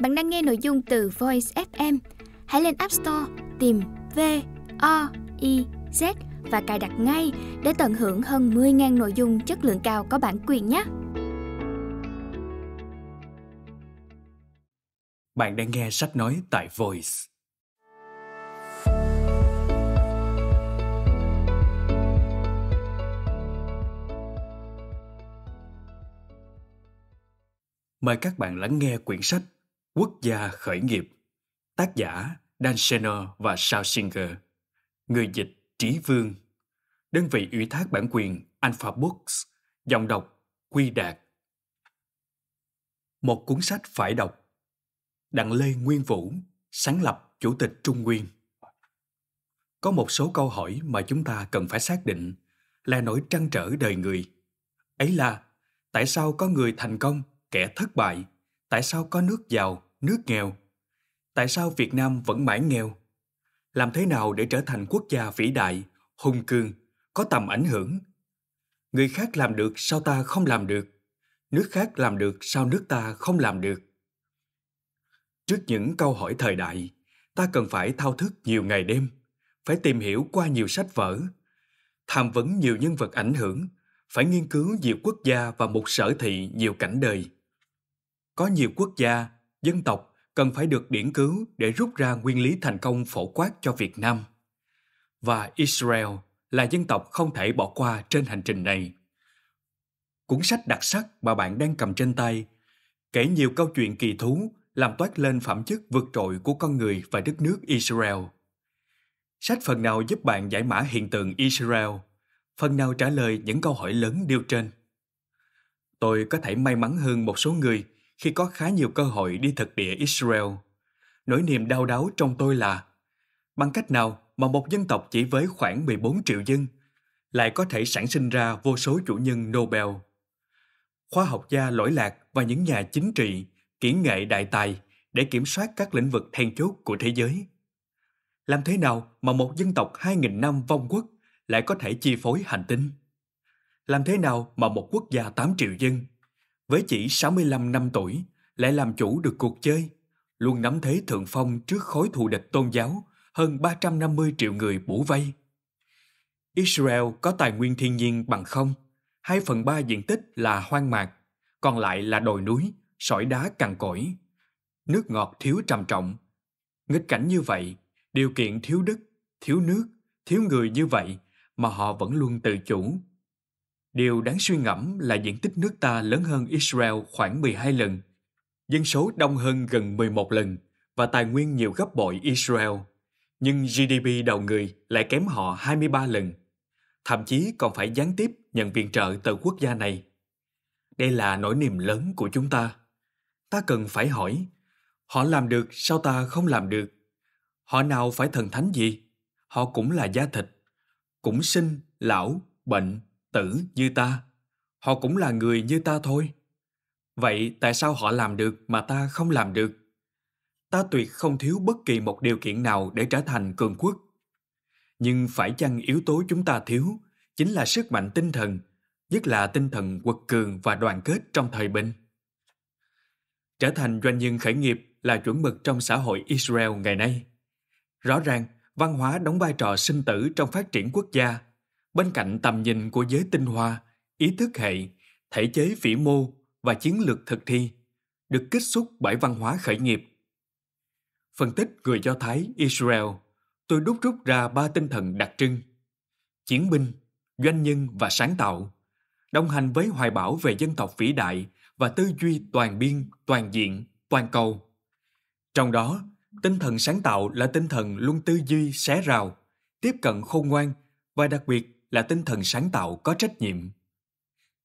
Bạn đang nghe nội dung từ Voice FM. Hãy lên App Store tìm V O I Z và cài đặt ngay để tận hưởng hơn 10.000 nội dung chất lượng cao có bản quyền nhé. Bạn đang nghe sách nói tại Voice. Mời các bạn lắng nghe quyển sách Quốc gia khởi nghiệp Tác giả Dan Schenner và Sao Singer Người dịch Trí Vương Đơn vị ủy thác bản quyền Alpha Books Dòng đọc Quy Đạt Một cuốn sách phải đọc Đặng Lê Nguyên Vũ Sáng lập Chủ tịch Trung Nguyên Có một số câu hỏi mà chúng ta cần phải xác định là nỗi trăn trở đời người. Ấy là, tại sao có người thành công, kẻ thất bại? Tại sao có nước giàu, nước nghèo. Tại sao Việt Nam vẫn mãi nghèo? Làm thế nào để trở thành quốc gia vĩ đại, hùng cường, có tầm ảnh hưởng? Người khác làm được sao ta không làm được? Nước khác làm được sao nước ta không làm được? Trước những câu hỏi thời đại, ta cần phải thao thức nhiều ngày đêm, phải tìm hiểu qua nhiều sách vở, tham vấn nhiều nhân vật ảnh hưởng, phải nghiên cứu nhiều quốc gia và một sở thị nhiều cảnh đời. Có nhiều quốc gia dân tộc cần phải được điển cứu để rút ra nguyên lý thành công phổ quát cho Việt Nam. Và Israel là dân tộc không thể bỏ qua trên hành trình này. Cuốn sách đặc sắc mà bạn đang cầm trên tay kể nhiều câu chuyện kỳ thú làm toát lên phẩm chất vượt trội của con người và đất nước Israel. Sách phần nào giúp bạn giải mã hiện tượng Israel, phần nào trả lời những câu hỏi lớn nêu trên. Tôi có thể may mắn hơn một số người khi có khá nhiều cơ hội đi thực địa Israel. Nỗi niềm đau đáu trong tôi là bằng cách nào mà một dân tộc chỉ với khoảng 14 triệu dân lại có thể sản sinh ra vô số chủ nhân Nobel. Khoa học gia lỗi lạc và những nhà chính trị, kỹ nghệ đại tài để kiểm soát các lĩnh vực then chốt của thế giới. Làm thế nào mà một dân tộc 2.000 năm vong quốc lại có thể chi phối hành tinh? Làm thế nào mà một quốc gia 8 triệu dân với chỉ 65 năm tuổi, lại làm chủ được cuộc chơi, luôn nắm thế thượng phong trước khối thù địch tôn giáo hơn 350 triệu người bủ vây. Israel có tài nguyên thiên nhiên bằng không, 2 phần 3 diện tích là hoang mạc, còn lại là đồi núi, sỏi đá cằn cỗi. Nước ngọt thiếu trầm trọng. Nghịch cảnh như vậy, điều kiện thiếu đất, thiếu nước, thiếu người như vậy mà họ vẫn luôn tự chủ, Điều đáng suy ngẫm là diện tích nước ta lớn hơn Israel khoảng 12 lần, dân số đông hơn gần 11 lần và tài nguyên nhiều gấp bội Israel, nhưng GDP đầu người lại kém họ 23 lần, thậm chí còn phải gián tiếp nhận viện trợ từ quốc gia này. Đây là nỗi niềm lớn của chúng ta. Ta cần phải hỏi, họ làm được sao ta không làm được? Họ nào phải thần thánh gì? Họ cũng là da thịt, cũng sinh, lão, bệnh, tử như ta họ cũng là người như ta thôi vậy tại sao họ làm được mà ta không làm được ta tuyệt không thiếu bất kỳ một điều kiện nào để trở thành cường quốc nhưng phải chăng yếu tố chúng ta thiếu chính là sức mạnh tinh thần nhất là tinh thần quật cường và đoàn kết trong thời bình trở thành doanh nhân khởi nghiệp là chuẩn mực trong xã hội israel ngày nay rõ ràng văn hóa đóng vai trò sinh tử trong phát triển quốc gia Bên cạnh tầm nhìn của giới tinh hoa, ý thức hệ, thể chế vĩ mô và chiến lược thực thi, được kích xuất bởi văn hóa khởi nghiệp. Phân tích người Do Thái Israel, tôi đúc rút ra ba tinh thần đặc trưng. Chiến binh, doanh nhân và sáng tạo, đồng hành với hoài bão về dân tộc vĩ đại và tư duy toàn biên, toàn diện, toàn cầu. Trong đó, tinh thần sáng tạo là tinh thần luôn tư duy xé rào, tiếp cận khôn ngoan và đặc biệt là tinh thần sáng tạo có trách nhiệm.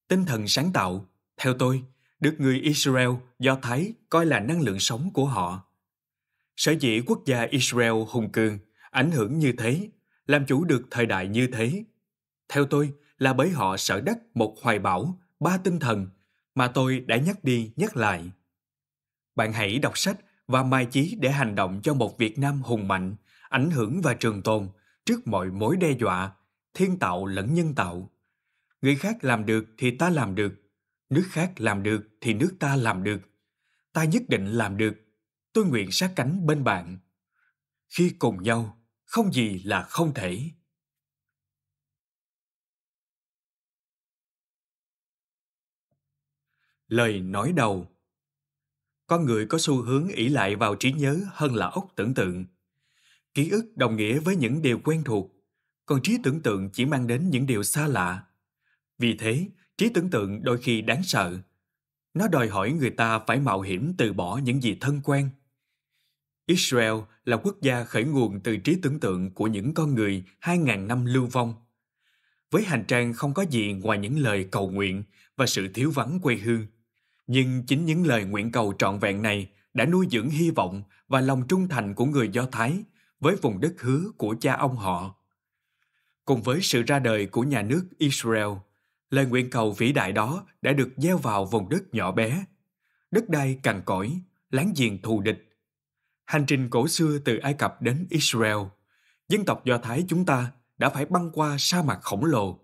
Tinh thần sáng tạo, theo tôi, được người Israel, Do Thái coi là năng lượng sống của họ. Sở dĩ quốc gia Israel hùng cường, ảnh hưởng như thế, làm chủ được thời đại như thế, theo tôi là bởi họ sở đắc một hoài bảo ba tinh thần mà tôi đã nhắc đi nhắc lại. Bạn hãy đọc sách và mai chí để hành động cho một Việt Nam hùng mạnh, ảnh hưởng và trường tồn trước mọi mối đe dọa thiên tạo lẫn nhân tạo. Người khác làm được thì ta làm được, nước khác làm được thì nước ta làm được. Ta nhất định làm được, tôi nguyện sát cánh bên bạn. Khi cùng nhau, không gì là không thể. Lời nói đầu Con người có xu hướng ỷ lại vào trí nhớ hơn là óc tưởng tượng. Ký ức đồng nghĩa với những điều quen thuộc còn trí tưởng tượng chỉ mang đến những điều xa lạ. Vì thế, trí tưởng tượng đôi khi đáng sợ. Nó đòi hỏi người ta phải mạo hiểm từ bỏ những gì thân quen. Israel là quốc gia khởi nguồn từ trí tưởng tượng của những con người 2.000 năm lưu vong. Với hành trang không có gì ngoài những lời cầu nguyện và sự thiếu vắng quê hương. Nhưng chính những lời nguyện cầu trọn vẹn này đã nuôi dưỡng hy vọng và lòng trung thành của người Do Thái với vùng đất hứa của cha ông họ cùng với sự ra đời của nhà nước Israel, lời nguyện cầu vĩ đại đó đã được gieo vào vùng đất nhỏ bé, đất đai cằn cỗi, láng giềng thù địch. Hành trình cổ xưa từ Ai Cập đến Israel, dân tộc Do Thái chúng ta đã phải băng qua sa mạc khổng lồ.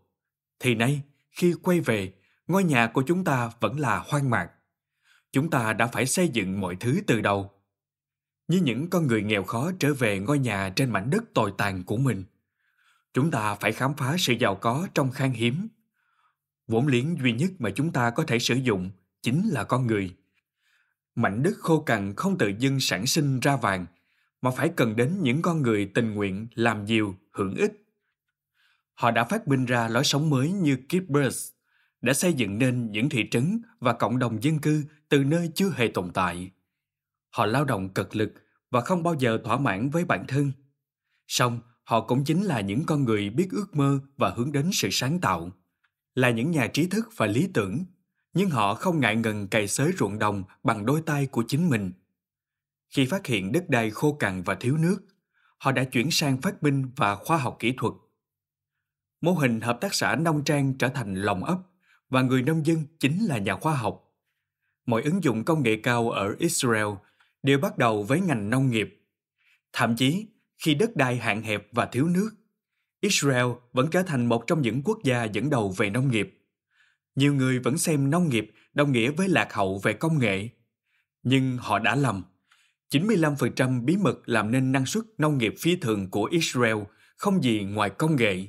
Thì nay, khi quay về, ngôi nhà của chúng ta vẫn là hoang mạc. Chúng ta đã phải xây dựng mọi thứ từ đầu. Như những con người nghèo khó trở về ngôi nhà trên mảnh đất tồi tàn của mình – chúng ta phải khám phá sự giàu có trong khan hiếm. Vốn liếng duy nhất mà chúng ta có thể sử dụng chính là con người. Mảnh đất khô cằn không tự dưng sản sinh ra vàng, mà phải cần đến những con người tình nguyện làm nhiều, hưởng ích. Họ đã phát minh ra lối sống mới như Kibbutz, đã xây dựng nên những thị trấn và cộng đồng dân cư từ nơi chưa hề tồn tại. Họ lao động cực lực và không bao giờ thỏa mãn với bản thân. Song, họ cũng chính là những con người biết ước mơ và hướng đến sự sáng tạo là những nhà trí thức và lý tưởng nhưng họ không ngại ngần cày xới ruộng đồng bằng đôi tay của chính mình khi phát hiện đất đai khô cằn và thiếu nước họ đã chuyển sang phát minh và khoa học kỹ thuật mô hình hợp tác xã nông trang trở thành lòng ấp và người nông dân chính là nhà khoa học mọi ứng dụng công nghệ cao ở israel đều bắt đầu với ngành nông nghiệp thậm chí khi đất đai hạn hẹp và thiếu nước, Israel vẫn trở thành một trong những quốc gia dẫn đầu về nông nghiệp. Nhiều người vẫn xem nông nghiệp đồng nghĩa với lạc hậu về công nghệ. Nhưng họ đã lầm. 95% bí mật làm nên năng suất nông nghiệp phi thường của Israel không gì ngoài công nghệ.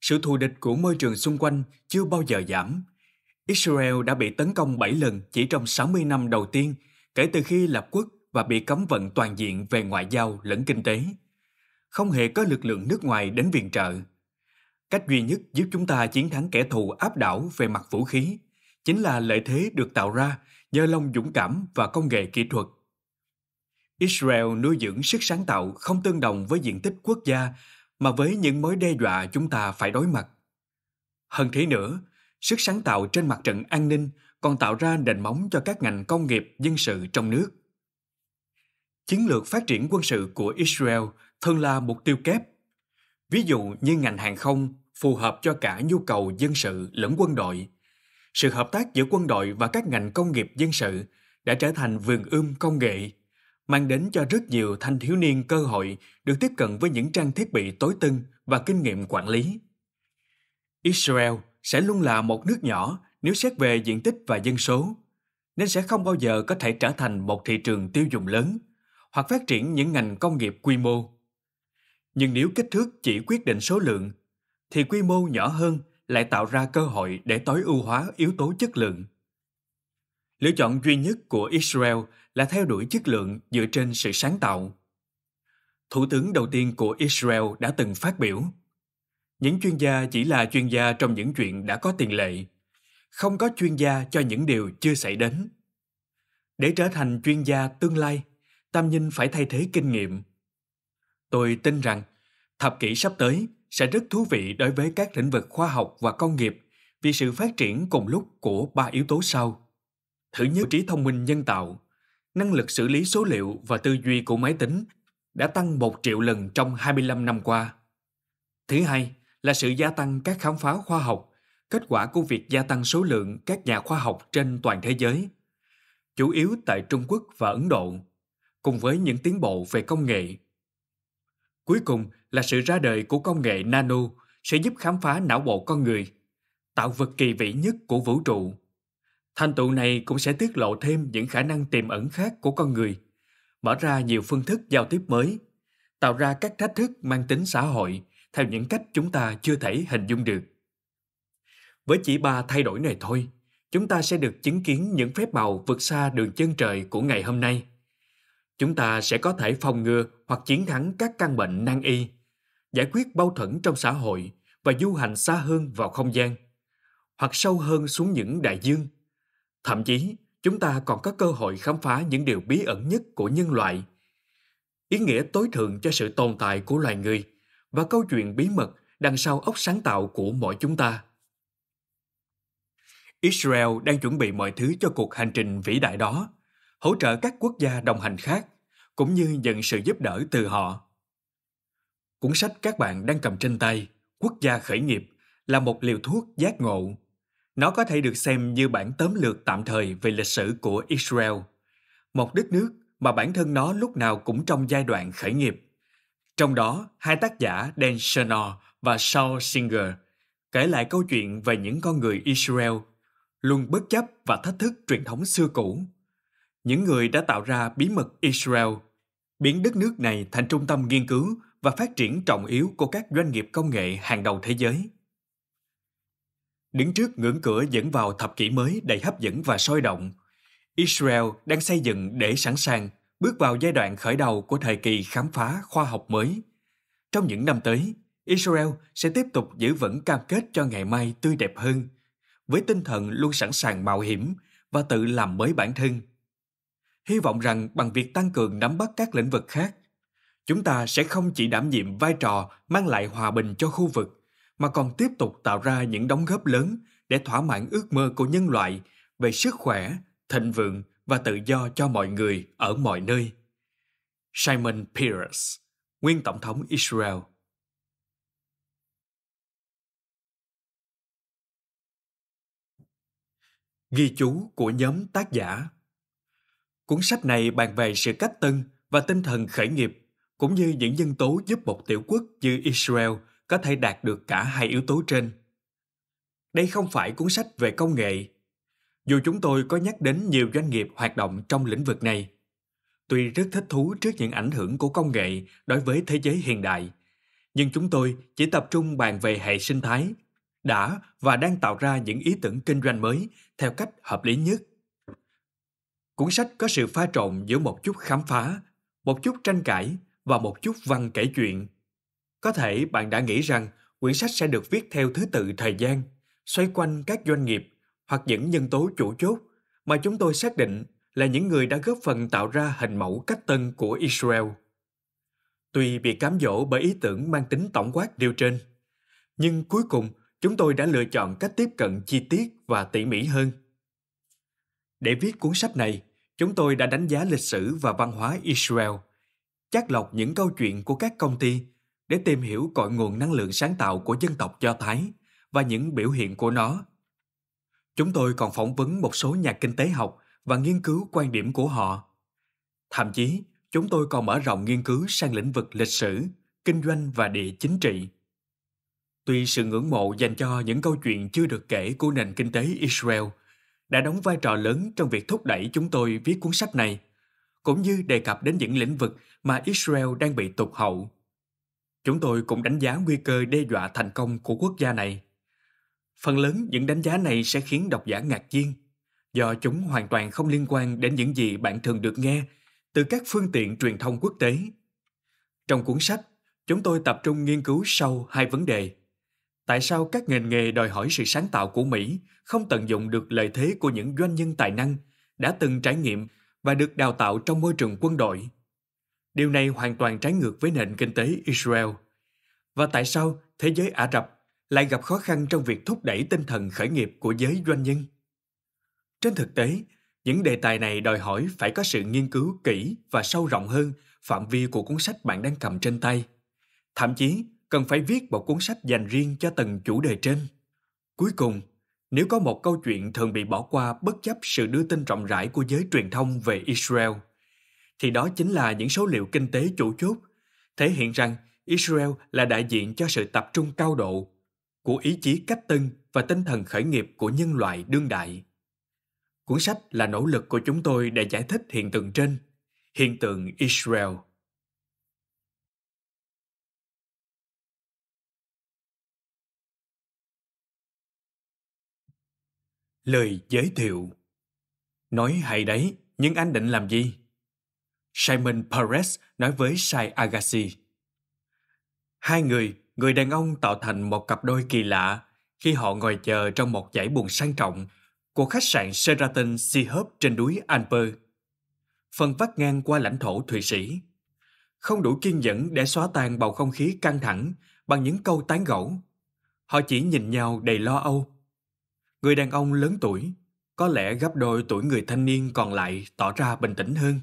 Sự thù địch của môi trường xung quanh chưa bao giờ giảm. Israel đã bị tấn công 7 lần chỉ trong 60 năm đầu tiên kể từ khi lập quốc và bị cấm vận toàn diện về ngoại giao lẫn kinh tế. Không hề có lực lượng nước ngoài đến viện trợ. Cách duy nhất giúp chúng ta chiến thắng kẻ thù áp đảo về mặt vũ khí chính là lợi thế được tạo ra nhờ lòng dũng cảm và công nghệ kỹ thuật. Israel nuôi dưỡng sức sáng tạo không tương đồng với diện tích quốc gia mà với những mối đe dọa chúng ta phải đối mặt. Hơn thế nữa, sức sáng tạo trên mặt trận an ninh còn tạo ra nền móng cho các ngành công nghiệp dân sự trong nước chiến lược phát triển quân sự của Israel thường là mục tiêu kép. Ví dụ như ngành hàng không phù hợp cho cả nhu cầu dân sự lẫn quân đội. Sự hợp tác giữa quân đội và các ngành công nghiệp dân sự đã trở thành vườn ươm công nghệ, mang đến cho rất nhiều thanh thiếu niên cơ hội được tiếp cận với những trang thiết bị tối tân và kinh nghiệm quản lý. Israel sẽ luôn là một nước nhỏ nếu xét về diện tích và dân số, nên sẽ không bao giờ có thể trở thành một thị trường tiêu dùng lớn hoặc phát triển những ngành công nghiệp quy mô. Nhưng nếu kích thước chỉ quyết định số lượng, thì quy mô nhỏ hơn lại tạo ra cơ hội để tối ưu hóa yếu tố chất lượng. Lựa chọn duy nhất của Israel là theo đuổi chất lượng dựa trên sự sáng tạo. Thủ tướng đầu tiên của Israel đã từng phát biểu, những chuyên gia chỉ là chuyên gia trong những chuyện đã có tiền lệ, không có chuyên gia cho những điều chưa xảy đến. Để trở thành chuyên gia tương lai, Tam Ninh phải thay thế kinh nghiệm. Tôi tin rằng thập kỷ sắp tới sẽ rất thú vị đối với các lĩnh vực khoa học và công nghiệp vì sự phát triển cùng lúc của ba yếu tố sau. Thứ nhất, trí thông minh nhân tạo, năng lực xử lý số liệu và tư duy của máy tính đã tăng một triệu lần trong 25 năm qua. Thứ hai là sự gia tăng các khám phá khoa học, kết quả của việc gia tăng số lượng các nhà khoa học trên toàn thế giới, chủ yếu tại Trung Quốc và Ấn Độ cùng với những tiến bộ về công nghệ. Cuối cùng là sự ra đời của công nghệ nano sẽ giúp khám phá não bộ con người, tạo vật kỳ vĩ nhất của vũ trụ. Thành tựu này cũng sẽ tiết lộ thêm những khả năng tiềm ẩn khác của con người, mở ra nhiều phương thức giao tiếp mới, tạo ra các thách thức mang tính xã hội theo những cách chúng ta chưa thể hình dung được. Với chỉ ba thay đổi này thôi, chúng ta sẽ được chứng kiến những phép màu vượt xa đường chân trời của ngày hôm nay chúng ta sẽ có thể phòng ngừa hoặc chiến thắng các căn bệnh nan y, giải quyết bao thẩn trong xã hội và du hành xa hơn vào không gian, hoặc sâu hơn xuống những đại dương. Thậm chí, chúng ta còn có cơ hội khám phá những điều bí ẩn nhất của nhân loại. Ý nghĩa tối thượng cho sự tồn tại của loài người và câu chuyện bí mật đằng sau óc sáng tạo của mỗi chúng ta. Israel đang chuẩn bị mọi thứ cho cuộc hành trình vĩ đại đó hỗ trợ các quốc gia đồng hành khác cũng như nhận sự giúp đỡ từ họ. Cuốn sách các bạn đang cầm trên tay, Quốc gia khởi nghiệp, là một liều thuốc giác ngộ. Nó có thể được xem như bản tóm lược tạm thời về lịch sử của Israel, một đất nước mà bản thân nó lúc nào cũng trong giai đoạn khởi nghiệp. Trong đó, hai tác giả Dan Shanor và Saul Singer kể lại câu chuyện về những con người Israel luôn bất chấp và thách thức truyền thống xưa cũ những người đã tạo ra bí mật Israel, biến đất nước này thành trung tâm nghiên cứu và phát triển trọng yếu của các doanh nghiệp công nghệ hàng đầu thế giới. Đứng trước ngưỡng cửa dẫn vào thập kỷ mới đầy hấp dẫn và sôi động, Israel đang xây dựng để sẵn sàng bước vào giai đoạn khởi đầu của thời kỳ khám phá khoa học mới. Trong những năm tới, Israel sẽ tiếp tục giữ vững cam kết cho ngày mai tươi đẹp hơn, với tinh thần luôn sẵn sàng mạo hiểm và tự làm mới bản thân – hy vọng rằng bằng việc tăng cường nắm bắt các lĩnh vực khác, chúng ta sẽ không chỉ đảm nhiệm vai trò mang lại hòa bình cho khu vực, mà còn tiếp tục tạo ra những đóng góp lớn để thỏa mãn ước mơ của nhân loại về sức khỏe, thịnh vượng và tự do cho mọi người ở mọi nơi. Simon Peres, nguyên tổng thống Israel Ghi chú của nhóm tác giả Cuốn sách này bàn về sự cách tân và tinh thần khởi nghiệp, cũng như những nhân tố giúp một tiểu quốc như Israel có thể đạt được cả hai yếu tố trên. Đây không phải cuốn sách về công nghệ. Dù chúng tôi có nhắc đến nhiều doanh nghiệp hoạt động trong lĩnh vực này, tuy rất thích thú trước những ảnh hưởng của công nghệ đối với thế giới hiện đại, nhưng chúng tôi chỉ tập trung bàn về hệ sinh thái đã và đang tạo ra những ý tưởng kinh doanh mới theo cách hợp lý nhất Cuốn sách có sự pha trộn giữa một chút khám phá, một chút tranh cãi và một chút văn kể chuyện. Có thể bạn đã nghĩ rằng quyển sách sẽ được viết theo thứ tự thời gian, xoay quanh các doanh nghiệp hoặc những nhân tố chủ chốt mà chúng tôi xác định là những người đã góp phần tạo ra hình mẫu cách tân của Israel. Tuy bị cám dỗ bởi ý tưởng mang tính tổng quát điều trên, nhưng cuối cùng chúng tôi đã lựa chọn cách tiếp cận chi tiết và tỉ mỉ hơn. Để viết cuốn sách này, chúng tôi đã đánh giá lịch sử và văn hóa Israel, chắt lọc những câu chuyện của các công ty để tìm hiểu cội nguồn năng lượng sáng tạo của dân tộc Do Thái và những biểu hiện của nó. Chúng tôi còn phỏng vấn một số nhà kinh tế học và nghiên cứu quan điểm của họ. Thậm chí, chúng tôi còn mở rộng nghiên cứu sang lĩnh vực lịch sử, kinh doanh và địa chính trị. Tuy sự ngưỡng mộ dành cho những câu chuyện chưa được kể của nền kinh tế Israel – đã đóng vai trò lớn trong việc thúc đẩy chúng tôi viết cuốn sách này, cũng như đề cập đến những lĩnh vực mà Israel đang bị tụt hậu. Chúng tôi cũng đánh giá nguy cơ đe dọa thành công của quốc gia này. Phần lớn những đánh giá này sẽ khiến độc giả ngạc nhiên, do chúng hoàn toàn không liên quan đến những gì bạn thường được nghe từ các phương tiện truyền thông quốc tế. Trong cuốn sách, chúng tôi tập trung nghiên cứu sâu hai vấn đề – tại sao các ngành nghề đòi hỏi sự sáng tạo của Mỹ không tận dụng được lợi thế của những doanh nhân tài năng đã từng trải nghiệm và được đào tạo trong môi trường quân đội. Điều này hoàn toàn trái ngược với nền kinh tế Israel. Và tại sao thế giới Ả Rập lại gặp khó khăn trong việc thúc đẩy tinh thần khởi nghiệp của giới doanh nhân? Trên thực tế, những đề tài này đòi hỏi phải có sự nghiên cứu kỹ và sâu rộng hơn phạm vi của cuốn sách bạn đang cầm trên tay. Thậm chí cần phải viết một cuốn sách dành riêng cho từng chủ đề trên. Cuối cùng, nếu có một câu chuyện thường bị bỏ qua bất chấp sự đưa tin rộng rãi của giới truyền thông về Israel, thì đó chính là những số liệu kinh tế chủ chốt, thể hiện rằng Israel là đại diện cho sự tập trung cao độ của ý chí cách tân và tinh thần khởi nghiệp của nhân loại đương đại. Cuốn sách là nỗ lực của chúng tôi để giải thích hiện tượng trên, hiện tượng Israel. Lời giới thiệu Nói hay đấy, nhưng anh định làm gì? Simon Perez nói với Sai Agassi. Hai người, người đàn ông tạo thành một cặp đôi kỳ lạ khi họ ngồi chờ trong một dãy buồng sang trọng của khách sạn Sheraton Seahub trên núi Alper. Phần vắt ngang qua lãnh thổ Thụy Sĩ. Không đủ kiên nhẫn để xóa tan bầu không khí căng thẳng bằng những câu tán gẫu. Họ chỉ nhìn nhau đầy lo âu Người đàn ông lớn tuổi, có lẽ gấp đôi tuổi người thanh niên còn lại tỏ ra bình tĩnh hơn.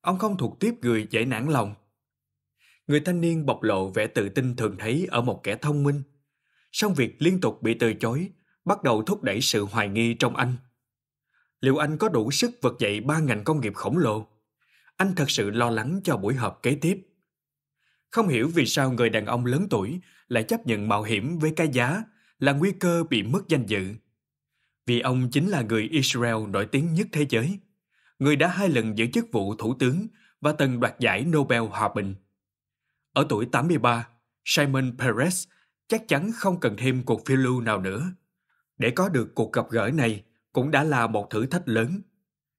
Ông không thuộc tiếp người dễ nản lòng. Người thanh niên bộc lộ vẻ tự tin thường thấy ở một kẻ thông minh. Song việc liên tục bị từ chối bắt đầu thúc đẩy sự hoài nghi trong anh. Liệu anh có đủ sức vực dậy ba ngành công nghiệp khổng lồ? Anh thật sự lo lắng cho buổi họp kế tiếp. Không hiểu vì sao người đàn ông lớn tuổi lại chấp nhận mạo hiểm với cái giá là nguy cơ bị mất danh dự vì ông chính là người Israel nổi tiếng nhất thế giới, người đã hai lần giữ chức vụ thủ tướng và từng đoạt giải Nobel Hòa Bình. Ở tuổi 83, Simon Peres chắc chắn không cần thêm cuộc phiêu lưu nào nữa. Để có được cuộc gặp gỡ này cũng đã là một thử thách lớn.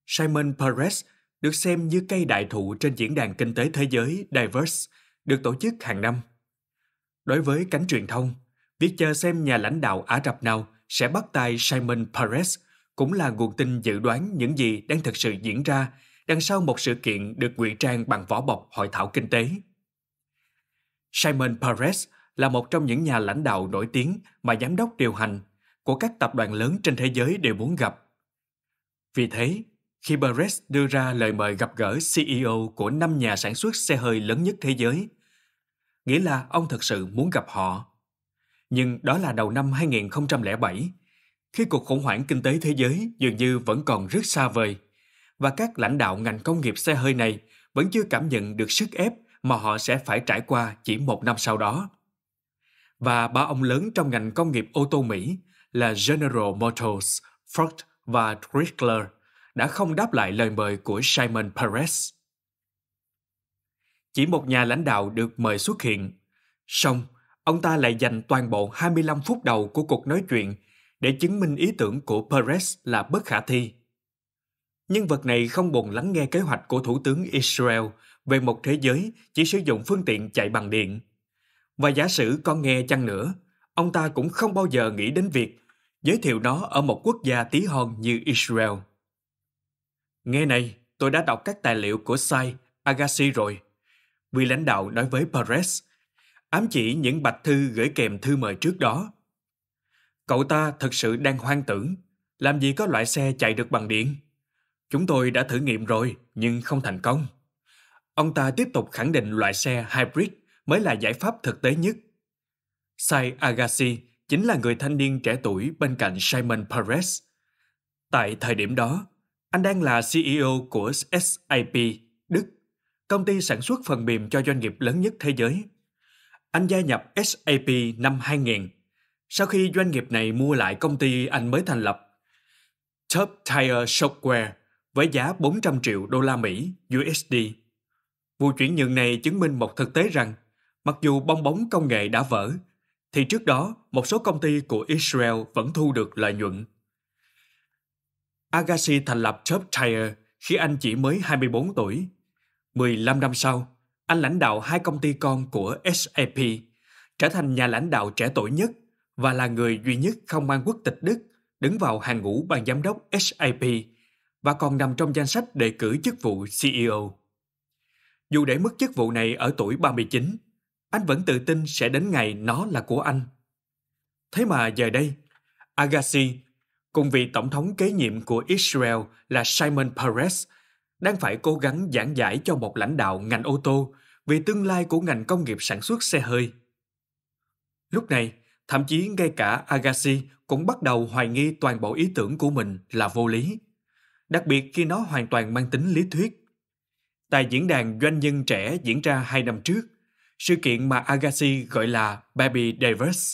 Simon Peres được xem như cây đại thụ trên diễn đàn kinh tế thế giới Diverse được tổ chức hàng năm. Đối với cánh truyền thông, việc chờ xem nhà lãnh đạo Ả Rập nào sẽ bắt tay Simon Perez, cũng là nguồn tin dự đoán những gì đang thực sự diễn ra đằng sau một sự kiện được ngụy trang bằng vỏ bọc hội thảo kinh tế. Simon Perez là một trong những nhà lãnh đạo nổi tiếng mà giám đốc điều hành của các tập đoàn lớn trên thế giới đều muốn gặp. Vì thế, khi Perez đưa ra lời mời gặp gỡ CEO của năm nhà sản xuất xe hơi lớn nhất thế giới, nghĩa là ông thật sự muốn gặp họ nhưng đó là đầu năm 2007, khi cuộc khủng hoảng kinh tế thế giới dường như vẫn còn rất xa vời và các lãnh đạo ngành công nghiệp xe hơi này vẫn chưa cảm nhận được sức ép mà họ sẽ phải trải qua chỉ một năm sau đó. Và ba ông lớn trong ngành công nghiệp ô tô Mỹ là General Motors, Ford và Chrysler đã không đáp lại lời mời của Simon Perez. Chỉ một nhà lãnh đạo được mời xuất hiện, song ông ta lại dành toàn bộ 25 phút đầu của cuộc nói chuyện để chứng minh ý tưởng của Perez là bất khả thi. Nhân vật này không buồn lắng nghe kế hoạch của Thủ tướng Israel về một thế giới chỉ sử dụng phương tiện chạy bằng điện. Và giả sử con nghe chăng nữa, ông ta cũng không bao giờ nghĩ đến việc giới thiệu nó ở một quốc gia tí hon như Israel. Nghe này, tôi đã đọc các tài liệu của Sai Agassi rồi. Vị lãnh đạo nói với Perez ám chỉ những bạch thư gửi kèm thư mời trước đó. Cậu ta thật sự đang hoang tưởng, làm gì có loại xe chạy được bằng điện. Chúng tôi đã thử nghiệm rồi nhưng không thành công. Ông ta tiếp tục khẳng định loại xe hybrid mới là giải pháp thực tế nhất. Sai Agassi chính là người thanh niên trẻ tuổi bên cạnh Simon Perez. Tại thời điểm đó, anh đang là CEO của SAP Đức, công ty sản xuất phần mềm cho doanh nghiệp lớn nhất thế giới anh gia nhập SAP năm 2000. Sau khi doanh nghiệp này mua lại công ty anh mới thành lập, Top Tire Software với giá 400 triệu đô la Mỹ USD. Vụ chuyển nhượng này chứng minh một thực tế rằng, mặc dù bong bóng công nghệ đã vỡ, thì trước đó một số công ty của Israel vẫn thu được lợi nhuận. Agassi thành lập Top Tire khi anh chỉ mới 24 tuổi. 15 năm sau, anh lãnh đạo hai công ty con của SAP, trở thành nhà lãnh đạo trẻ tuổi nhất và là người duy nhất không mang quốc tịch Đức đứng vào hàng ngũ ban giám đốc SAP và còn nằm trong danh sách đề cử chức vụ CEO. Dù để mất chức vụ này ở tuổi 39, anh vẫn tự tin sẽ đến ngày nó là của anh. Thế mà giờ đây, Agassi cùng vị tổng thống kế nhiệm của Israel là Simon Peres đang phải cố gắng giảng giải cho một lãnh đạo ngành ô tô về tương lai của ngành công nghiệp sản xuất xe hơi. Lúc này, thậm chí ngay cả Agassi cũng bắt đầu hoài nghi toàn bộ ý tưởng của mình là vô lý, đặc biệt khi nó hoàn toàn mang tính lý thuyết. Tại diễn đàn doanh nhân trẻ diễn ra hai năm trước, sự kiện mà Agassi gọi là Baby Davis,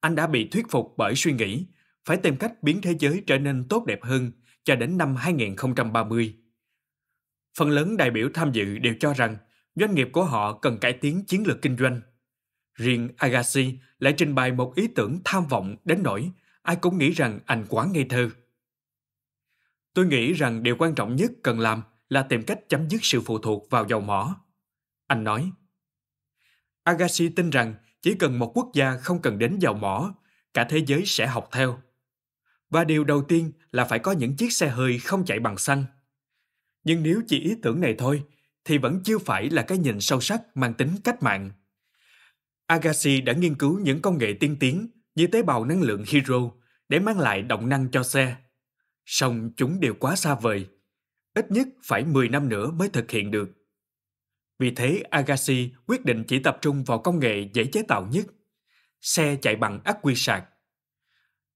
anh đã bị thuyết phục bởi suy nghĩ phải tìm cách biến thế giới trở nên tốt đẹp hơn cho đến năm 2030 phần lớn đại biểu tham dự đều cho rằng doanh nghiệp của họ cần cải tiến chiến lược kinh doanh. Riêng Agassi lại trình bày một ý tưởng tham vọng đến nỗi ai cũng nghĩ rằng anh quá ngây thơ. Tôi nghĩ rằng điều quan trọng nhất cần làm là tìm cách chấm dứt sự phụ thuộc vào dầu mỏ. Anh nói. Agassi tin rằng chỉ cần một quốc gia không cần đến dầu mỏ, cả thế giới sẽ học theo. Và điều đầu tiên là phải có những chiếc xe hơi không chạy bằng xăng. Nhưng nếu chỉ ý tưởng này thôi, thì vẫn chưa phải là cái nhìn sâu sắc mang tính cách mạng. Agassi đã nghiên cứu những công nghệ tiên tiến như tế bào năng lượng hydro để mang lại động năng cho xe. Song chúng đều quá xa vời, ít nhất phải 10 năm nữa mới thực hiện được. Vì thế Agassi quyết định chỉ tập trung vào công nghệ dễ chế tạo nhất, xe chạy bằng ắc quy sạc.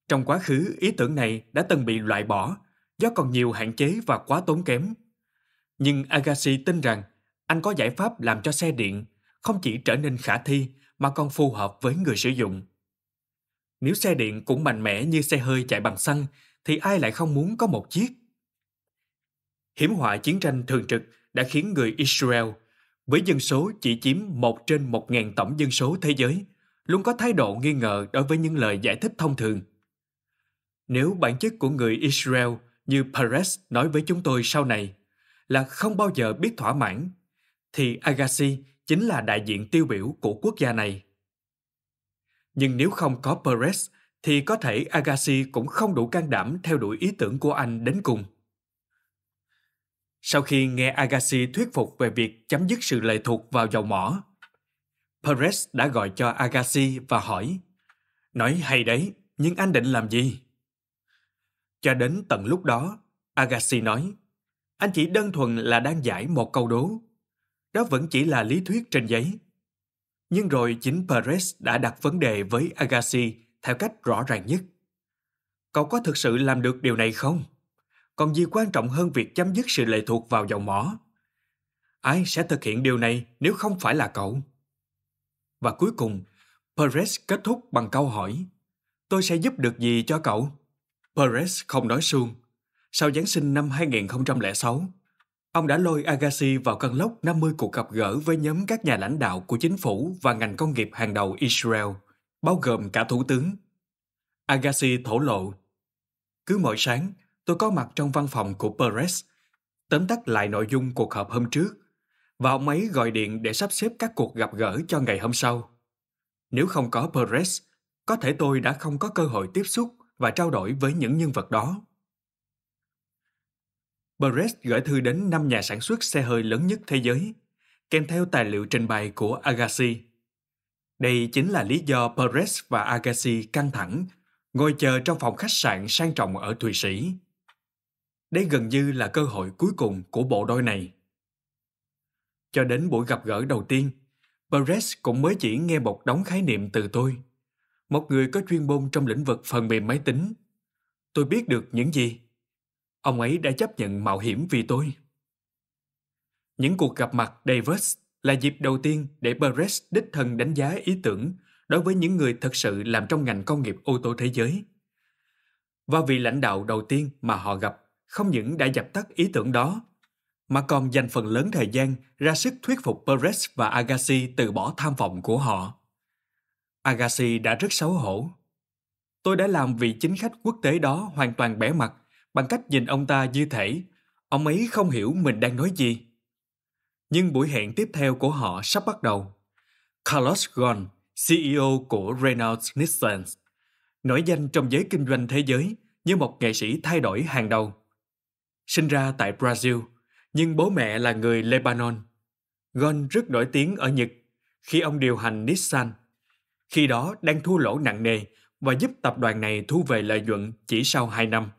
Trong quá khứ, ý tưởng này đã từng bị loại bỏ do còn nhiều hạn chế và quá tốn kém nhưng Agassi tin rằng anh có giải pháp làm cho xe điện không chỉ trở nên khả thi mà còn phù hợp với người sử dụng. Nếu xe điện cũng mạnh mẽ như xe hơi chạy bằng xăng thì ai lại không muốn có một chiếc? Hiểm họa chiến tranh thường trực đã khiến người Israel, với dân số chỉ chiếm 1 trên 1.000 tổng dân số thế giới, luôn có thái độ nghi ngờ đối với những lời giải thích thông thường. Nếu bản chất của người Israel như Perez nói với chúng tôi sau này, là không bao giờ biết thỏa mãn, thì Agassi chính là đại diện tiêu biểu của quốc gia này. Nhưng nếu không có Perez, thì có thể Agassi cũng không đủ can đảm theo đuổi ý tưởng của anh đến cùng. Sau khi nghe Agassi thuyết phục về việc chấm dứt sự lệ thuộc vào dầu mỏ, Perez đã gọi cho Agassi và hỏi Nói hay đấy, nhưng anh định làm gì? Cho đến tận lúc đó, Agassi nói anh chỉ đơn thuần là đang giải một câu đố. Đó vẫn chỉ là lý thuyết trên giấy. Nhưng rồi chính Perez đã đặt vấn đề với Agassi theo cách rõ ràng nhất. Cậu có thực sự làm được điều này không? Còn gì quan trọng hơn việc chấm dứt sự lệ thuộc vào dầu mỏ? Ai sẽ thực hiện điều này nếu không phải là cậu? Và cuối cùng, Perez kết thúc bằng câu hỏi Tôi sẽ giúp được gì cho cậu? Perez không nói suông sau Giáng sinh năm 2006, ông đã lôi Agassi vào căn lốc 50 cuộc gặp gỡ với nhóm các nhà lãnh đạo của chính phủ và ngành công nghiệp hàng đầu Israel, bao gồm cả thủ tướng. Agassi thổ lộ, cứ mỗi sáng, tôi có mặt trong văn phòng của Perez, tóm tắt lại nội dung cuộc họp hôm trước, và ông ấy gọi điện để sắp xếp các cuộc gặp gỡ cho ngày hôm sau. Nếu không có Perez, có thể tôi đã không có cơ hội tiếp xúc và trao đổi với những nhân vật đó. Perez gửi thư đến năm nhà sản xuất xe hơi lớn nhất thế giới, kèm theo tài liệu trình bày của Agassi. Đây chính là lý do Perez và Agassi căng thẳng, ngồi chờ trong phòng khách sạn sang trọng ở Thụy Sĩ. Đây gần như là cơ hội cuối cùng của bộ đôi này. Cho đến buổi gặp gỡ đầu tiên, Perez cũng mới chỉ nghe một đống khái niệm từ tôi. Một người có chuyên môn trong lĩnh vực phần mềm máy tính. Tôi biết được những gì Ông ấy đã chấp nhận mạo hiểm vì tôi. Những cuộc gặp mặt Davis là dịp đầu tiên để Perez đích thân đánh giá ý tưởng đối với những người thật sự làm trong ngành công nghiệp ô tô thế giới. Và vị lãnh đạo đầu tiên mà họ gặp không những đã dập tắt ý tưởng đó, mà còn dành phần lớn thời gian ra sức thuyết phục Perez và Agassi từ bỏ tham vọng của họ. Agassi đã rất xấu hổ. Tôi đã làm vị chính khách quốc tế đó hoàn toàn bẻ mặt bằng cách nhìn ông ta như thể ông ấy không hiểu mình đang nói gì. Nhưng buổi hẹn tiếp theo của họ sắp bắt đầu. Carlos Ghosn, CEO của Reynolds Nissan, nổi danh trong giới kinh doanh thế giới như một nghệ sĩ thay đổi hàng đầu. Sinh ra tại Brazil, nhưng bố mẹ là người Lebanon. Ghosn rất nổi tiếng ở Nhật khi ông điều hành Nissan, khi đó đang thua lỗ nặng nề và giúp tập đoàn này thu về lợi nhuận chỉ sau 2 năm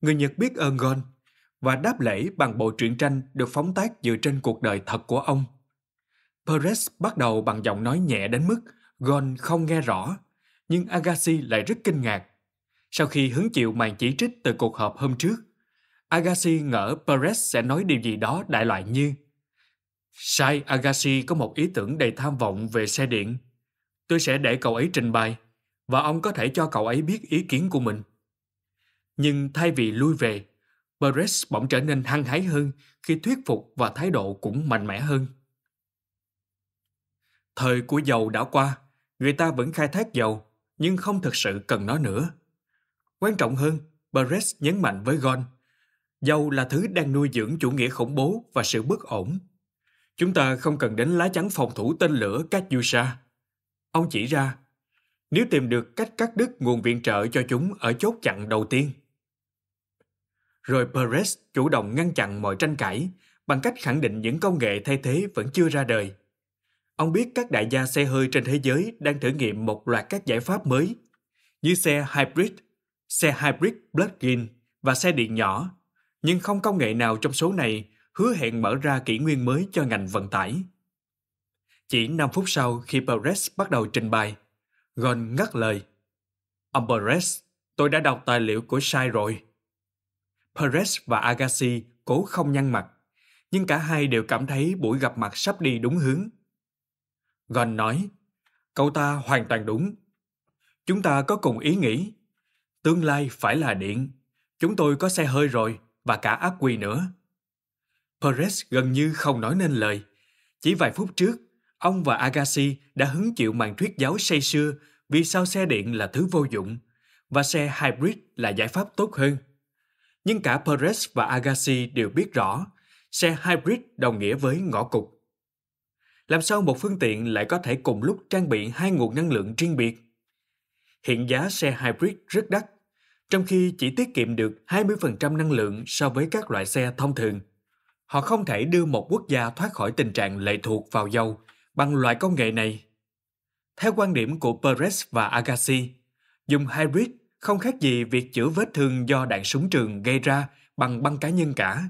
người Nhật biết ơn Gon và đáp lễ bằng bộ truyện tranh được phóng tác dựa trên cuộc đời thật của ông. Perez bắt đầu bằng giọng nói nhẹ đến mức Gon không nghe rõ, nhưng Agassi lại rất kinh ngạc. Sau khi hứng chịu màn chỉ trích từ cuộc họp hôm trước, Agassi ngỡ Perez sẽ nói điều gì đó đại loại như Sai Agassi có một ý tưởng đầy tham vọng về xe điện. Tôi sẽ để cậu ấy trình bày và ông có thể cho cậu ấy biết ý kiến của mình. Nhưng thay vì lui về, Perez bỗng trở nên hăng hái hơn khi thuyết phục và thái độ cũng mạnh mẽ hơn. Thời của dầu đã qua, người ta vẫn khai thác dầu, nhưng không thực sự cần nó nữa. Quan trọng hơn, Perez nhấn mạnh với Gon, dầu là thứ đang nuôi dưỡng chủ nghĩa khủng bố và sự bất ổn. Chúng ta không cần đến lá chắn phòng thủ tên lửa Katyusha. Ông chỉ ra, nếu tìm được cách cắt đứt nguồn viện trợ cho chúng ở chốt chặn đầu tiên, rồi Perez chủ động ngăn chặn mọi tranh cãi bằng cách khẳng định những công nghệ thay thế vẫn chưa ra đời. Ông biết các đại gia xe hơi trên thế giới đang thử nghiệm một loạt các giải pháp mới như xe hybrid, xe hybrid plug-in và xe điện nhỏ, nhưng không công nghệ nào trong số này hứa hẹn mở ra kỷ nguyên mới cho ngành vận tải. Chỉ 5 phút sau khi Perez bắt đầu trình bày, Ron ngắt lời. Ông Perez, tôi đã đọc tài liệu của Sai rồi Perez và Agassi cố không nhăn mặt, nhưng cả hai đều cảm thấy buổi gặp mặt sắp đi đúng hướng. Gon nói, cậu ta hoàn toàn đúng. Chúng ta có cùng ý nghĩ, tương lai phải là điện. Chúng tôi có xe hơi rồi và cả áp quy nữa. Perez gần như không nói nên lời. Chỉ vài phút trước, ông và Agassi đã hứng chịu màn thuyết giáo say sưa vì sao xe điện là thứ vô dụng và xe hybrid là giải pháp tốt hơn nhưng cả Perez và Agassi đều biết rõ xe hybrid đồng nghĩa với ngõ cụt. Làm sao một phương tiện lại có thể cùng lúc trang bị hai nguồn năng lượng riêng biệt? Hiện giá xe hybrid rất đắt, trong khi chỉ tiết kiệm được 20% năng lượng so với các loại xe thông thường. Họ không thể đưa một quốc gia thoát khỏi tình trạng lệ thuộc vào dầu bằng loại công nghệ này. Theo quan điểm của Perez và Agassi, dùng hybrid không khác gì việc chữa vết thương do đạn súng trường gây ra bằng băng cá nhân cả.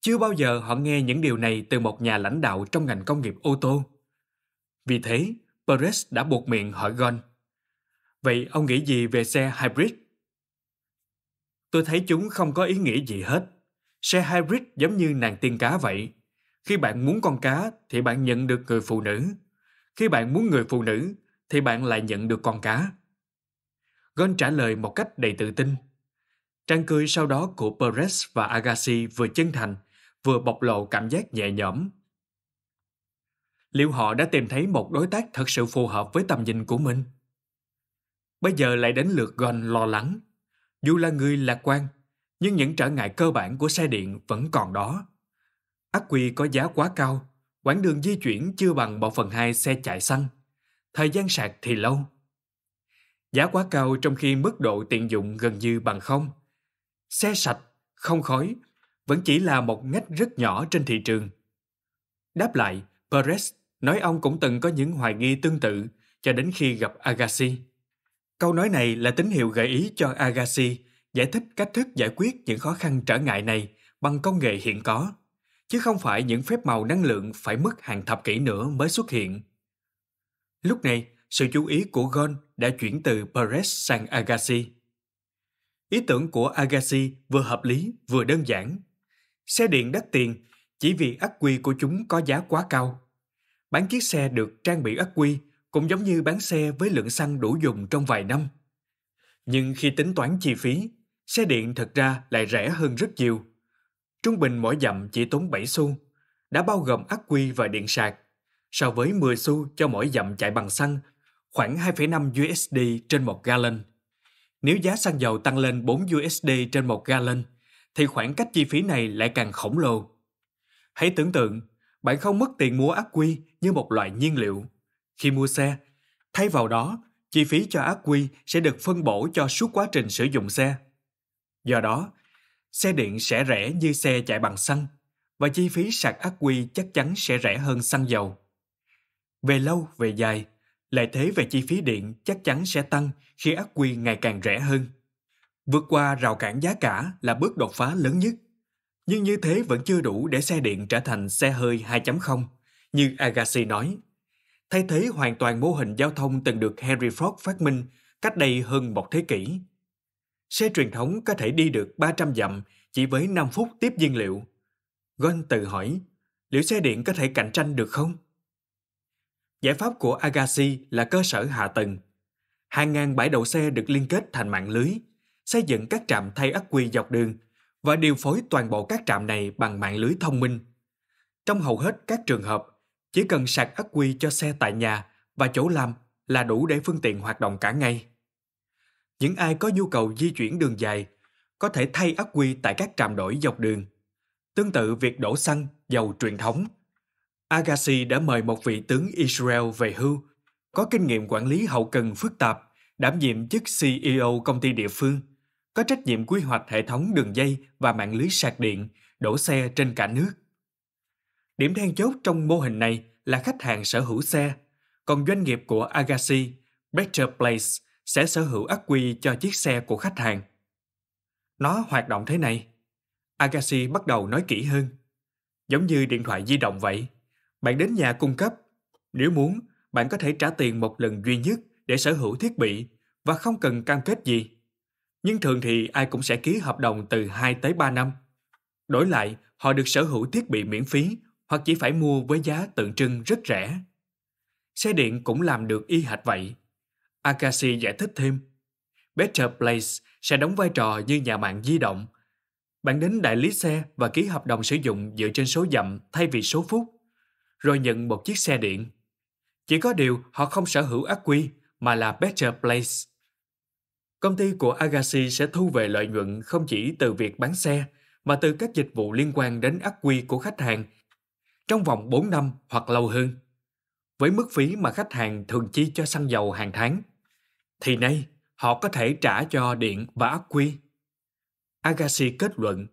Chưa bao giờ họ nghe những điều này từ một nhà lãnh đạo trong ngành công nghiệp ô tô. Vì thế, Perez đã buộc miệng hỏi Gon. Vậy ông nghĩ gì về xe hybrid? Tôi thấy chúng không có ý nghĩa gì hết. Xe hybrid giống như nàng tiên cá vậy. Khi bạn muốn con cá thì bạn nhận được người phụ nữ. Khi bạn muốn người phụ nữ thì bạn lại nhận được con cá. Gon trả lời một cách đầy tự tin. Trang cười sau đó của Perez và Agassi vừa chân thành, vừa bộc lộ cảm giác nhẹ nhõm. Liệu họ đã tìm thấy một đối tác thật sự phù hợp với tầm nhìn của mình? Bây giờ lại đến lượt Gon lo lắng. Dù là người lạc quan, nhưng những trở ngại cơ bản của xe điện vẫn còn đó. Ác quy có giá quá cao, quãng đường di chuyển chưa bằng một phần hai xe chạy xăng. Thời gian sạc thì lâu, giá quá cao trong khi mức độ tiện dụng gần như bằng không. Xe sạch, không khói, vẫn chỉ là một ngách rất nhỏ trên thị trường. Đáp lại, Perez nói ông cũng từng có những hoài nghi tương tự cho đến khi gặp Agassi. Câu nói này là tín hiệu gợi ý cho Agassi giải thích cách thức giải quyết những khó khăn trở ngại này bằng công nghệ hiện có, chứ không phải những phép màu năng lượng phải mất hàng thập kỷ nữa mới xuất hiện. Lúc này, sự chú ý của Gon đã chuyển từ Perez sang Agassi. Ý tưởng của Agassi vừa hợp lý vừa đơn giản. Xe điện đắt tiền chỉ vì ắc quy của chúng có giá quá cao. Bán chiếc xe được trang bị ắc quy cũng giống như bán xe với lượng xăng đủ dùng trong vài năm. Nhưng khi tính toán chi phí, xe điện thật ra lại rẻ hơn rất nhiều. Trung bình mỗi dặm chỉ tốn 7 xu, đã bao gồm ắc quy và điện sạc, so với 10 xu cho mỗi dặm chạy bằng xăng khoảng 2,5 USD trên 1 gallon. Nếu giá xăng dầu tăng lên 4 USD trên 1 gallon, thì khoảng cách chi phí này lại càng khổng lồ. Hãy tưởng tượng, bạn không mất tiền mua ác quy như một loại nhiên liệu. Khi mua xe, thay vào đó, chi phí cho ác quy sẽ được phân bổ cho suốt quá trình sử dụng xe. Do đó, xe điện sẽ rẻ như xe chạy bằng xăng và chi phí sạc ác quy chắc chắn sẽ rẻ hơn xăng dầu. Về lâu về dài, lợi thế về chi phí điện chắc chắn sẽ tăng khi ắc quy ngày càng rẻ hơn. Vượt qua rào cản giá cả là bước đột phá lớn nhất. Nhưng như thế vẫn chưa đủ để xe điện trở thành xe hơi 2.0, như Agassi nói. Thay thế hoàn toàn mô hình giao thông từng được Henry Ford phát minh cách đây hơn một thế kỷ. Xe truyền thống có thể đi được 300 dặm chỉ với 5 phút tiếp nhiên liệu. Gon tự hỏi, liệu xe điện có thể cạnh tranh được không? Giải pháp của Agassi là cơ sở hạ tầng. Hàng ngàn bãi đậu xe được liên kết thành mạng lưới, xây dựng các trạm thay ắc quy dọc đường và điều phối toàn bộ các trạm này bằng mạng lưới thông minh. Trong hầu hết các trường hợp, chỉ cần sạc ắc quy cho xe tại nhà và chỗ làm là đủ để phương tiện hoạt động cả ngày. Những ai có nhu cầu di chuyển đường dài có thể thay ắc quy tại các trạm đổi dọc đường. Tương tự việc đổ xăng, dầu truyền thống Agassi đã mời một vị tướng Israel về hưu, có kinh nghiệm quản lý hậu cần phức tạp, đảm nhiệm chức CEO công ty địa phương, có trách nhiệm quy hoạch hệ thống đường dây và mạng lưới sạc điện, đổ xe trên cả nước. Điểm then chốt trong mô hình này là khách hàng sở hữu xe, còn doanh nghiệp của Agassi, Better Place, sẽ sở hữu ắc quy cho chiếc xe của khách hàng. Nó hoạt động thế này. Agassi bắt đầu nói kỹ hơn. Giống như điện thoại di động vậy, bạn đến nhà cung cấp. Nếu muốn, bạn có thể trả tiền một lần duy nhất để sở hữu thiết bị và không cần cam kết gì. Nhưng thường thì ai cũng sẽ ký hợp đồng từ 2 tới 3 năm. Đổi lại, họ được sở hữu thiết bị miễn phí hoặc chỉ phải mua với giá tượng trưng rất rẻ. Xe điện cũng làm được y hệt vậy. Akashi giải thích thêm, Better Place sẽ đóng vai trò như nhà mạng di động. Bạn đến đại lý xe và ký hợp đồng sử dụng dựa trên số dặm thay vì số phút rồi nhận một chiếc xe điện. Chỉ có điều họ không sở hữu ác quy mà là Better Place. Công ty của Agassi sẽ thu về lợi nhuận không chỉ từ việc bán xe mà từ các dịch vụ liên quan đến ác quy của khách hàng trong vòng 4 năm hoặc lâu hơn. Với mức phí mà khách hàng thường chi cho xăng dầu hàng tháng, thì nay họ có thể trả cho điện và ác quy. Agassi kết luận,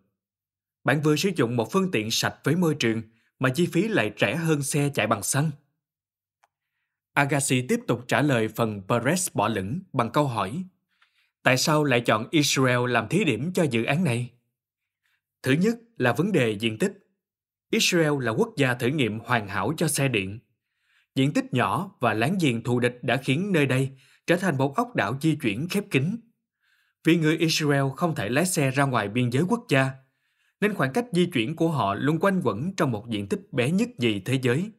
bạn vừa sử dụng một phương tiện sạch với môi trường mà chi phí lại rẻ hơn xe chạy bằng xăng. Agassi tiếp tục trả lời phần Perez bỏ lửng bằng câu hỏi Tại sao lại chọn Israel làm thí điểm cho dự án này? Thứ nhất là vấn đề diện tích. Israel là quốc gia thử nghiệm hoàn hảo cho xe điện. Diện tích nhỏ và láng giềng thù địch đã khiến nơi đây trở thành một ốc đảo di chuyển khép kín. Vì người Israel không thể lái xe ra ngoài biên giới quốc gia nên khoảng cách di chuyển của họ luôn quanh quẩn trong một diện tích bé nhất gì thế giới.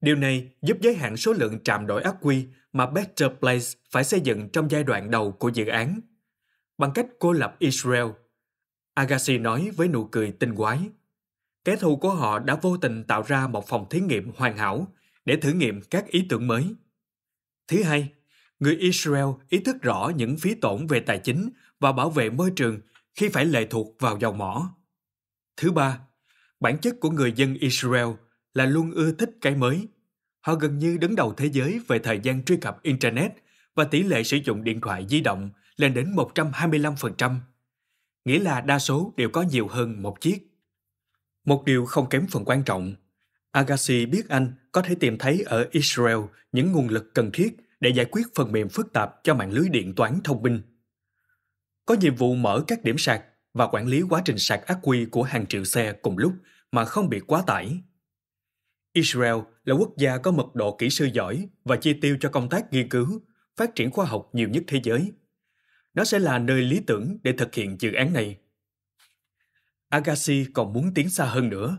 Điều này giúp giới hạn số lượng trạm đổi ác quy mà Better Place phải xây dựng trong giai đoạn đầu của dự án. Bằng cách cô lập Israel, Agassi nói với nụ cười tinh quái. Kẻ thù của họ đã vô tình tạo ra một phòng thí nghiệm hoàn hảo để thử nghiệm các ý tưởng mới. Thứ hai, người Israel ý thức rõ những phí tổn về tài chính và bảo vệ môi trường khi phải lệ thuộc vào dầu mỏ. Thứ ba, bản chất của người dân Israel là luôn ưa thích cái mới. Họ gần như đứng đầu thế giới về thời gian truy cập Internet và tỷ lệ sử dụng điện thoại di động lên đến 125%. Nghĩa là đa số đều có nhiều hơn một chiếc. Một điều không kém phần quan trọng, Agassi biết anh có thể tìm thấy ở Israel những nguồn lực cần thiết để giải quyết phần mềm phức tạp cho mạng lưới điện toán thông minh. Có nhiệm vụ mở các điểm sạc và quản lý quá trình sạc ác quy của hàng triệu xe cùng lúc mà không bị quá tải. Israel là quốc gia có mật độ kỹ sư giỏi và chi tiêu cho công tác nghiên cứu, phát triển khoa học nhiều nhất thế giới. Nó sẽ là nơi lý tưởng để thực hiện dự án này. Agassi còn muốn tiến xa hơn nữa.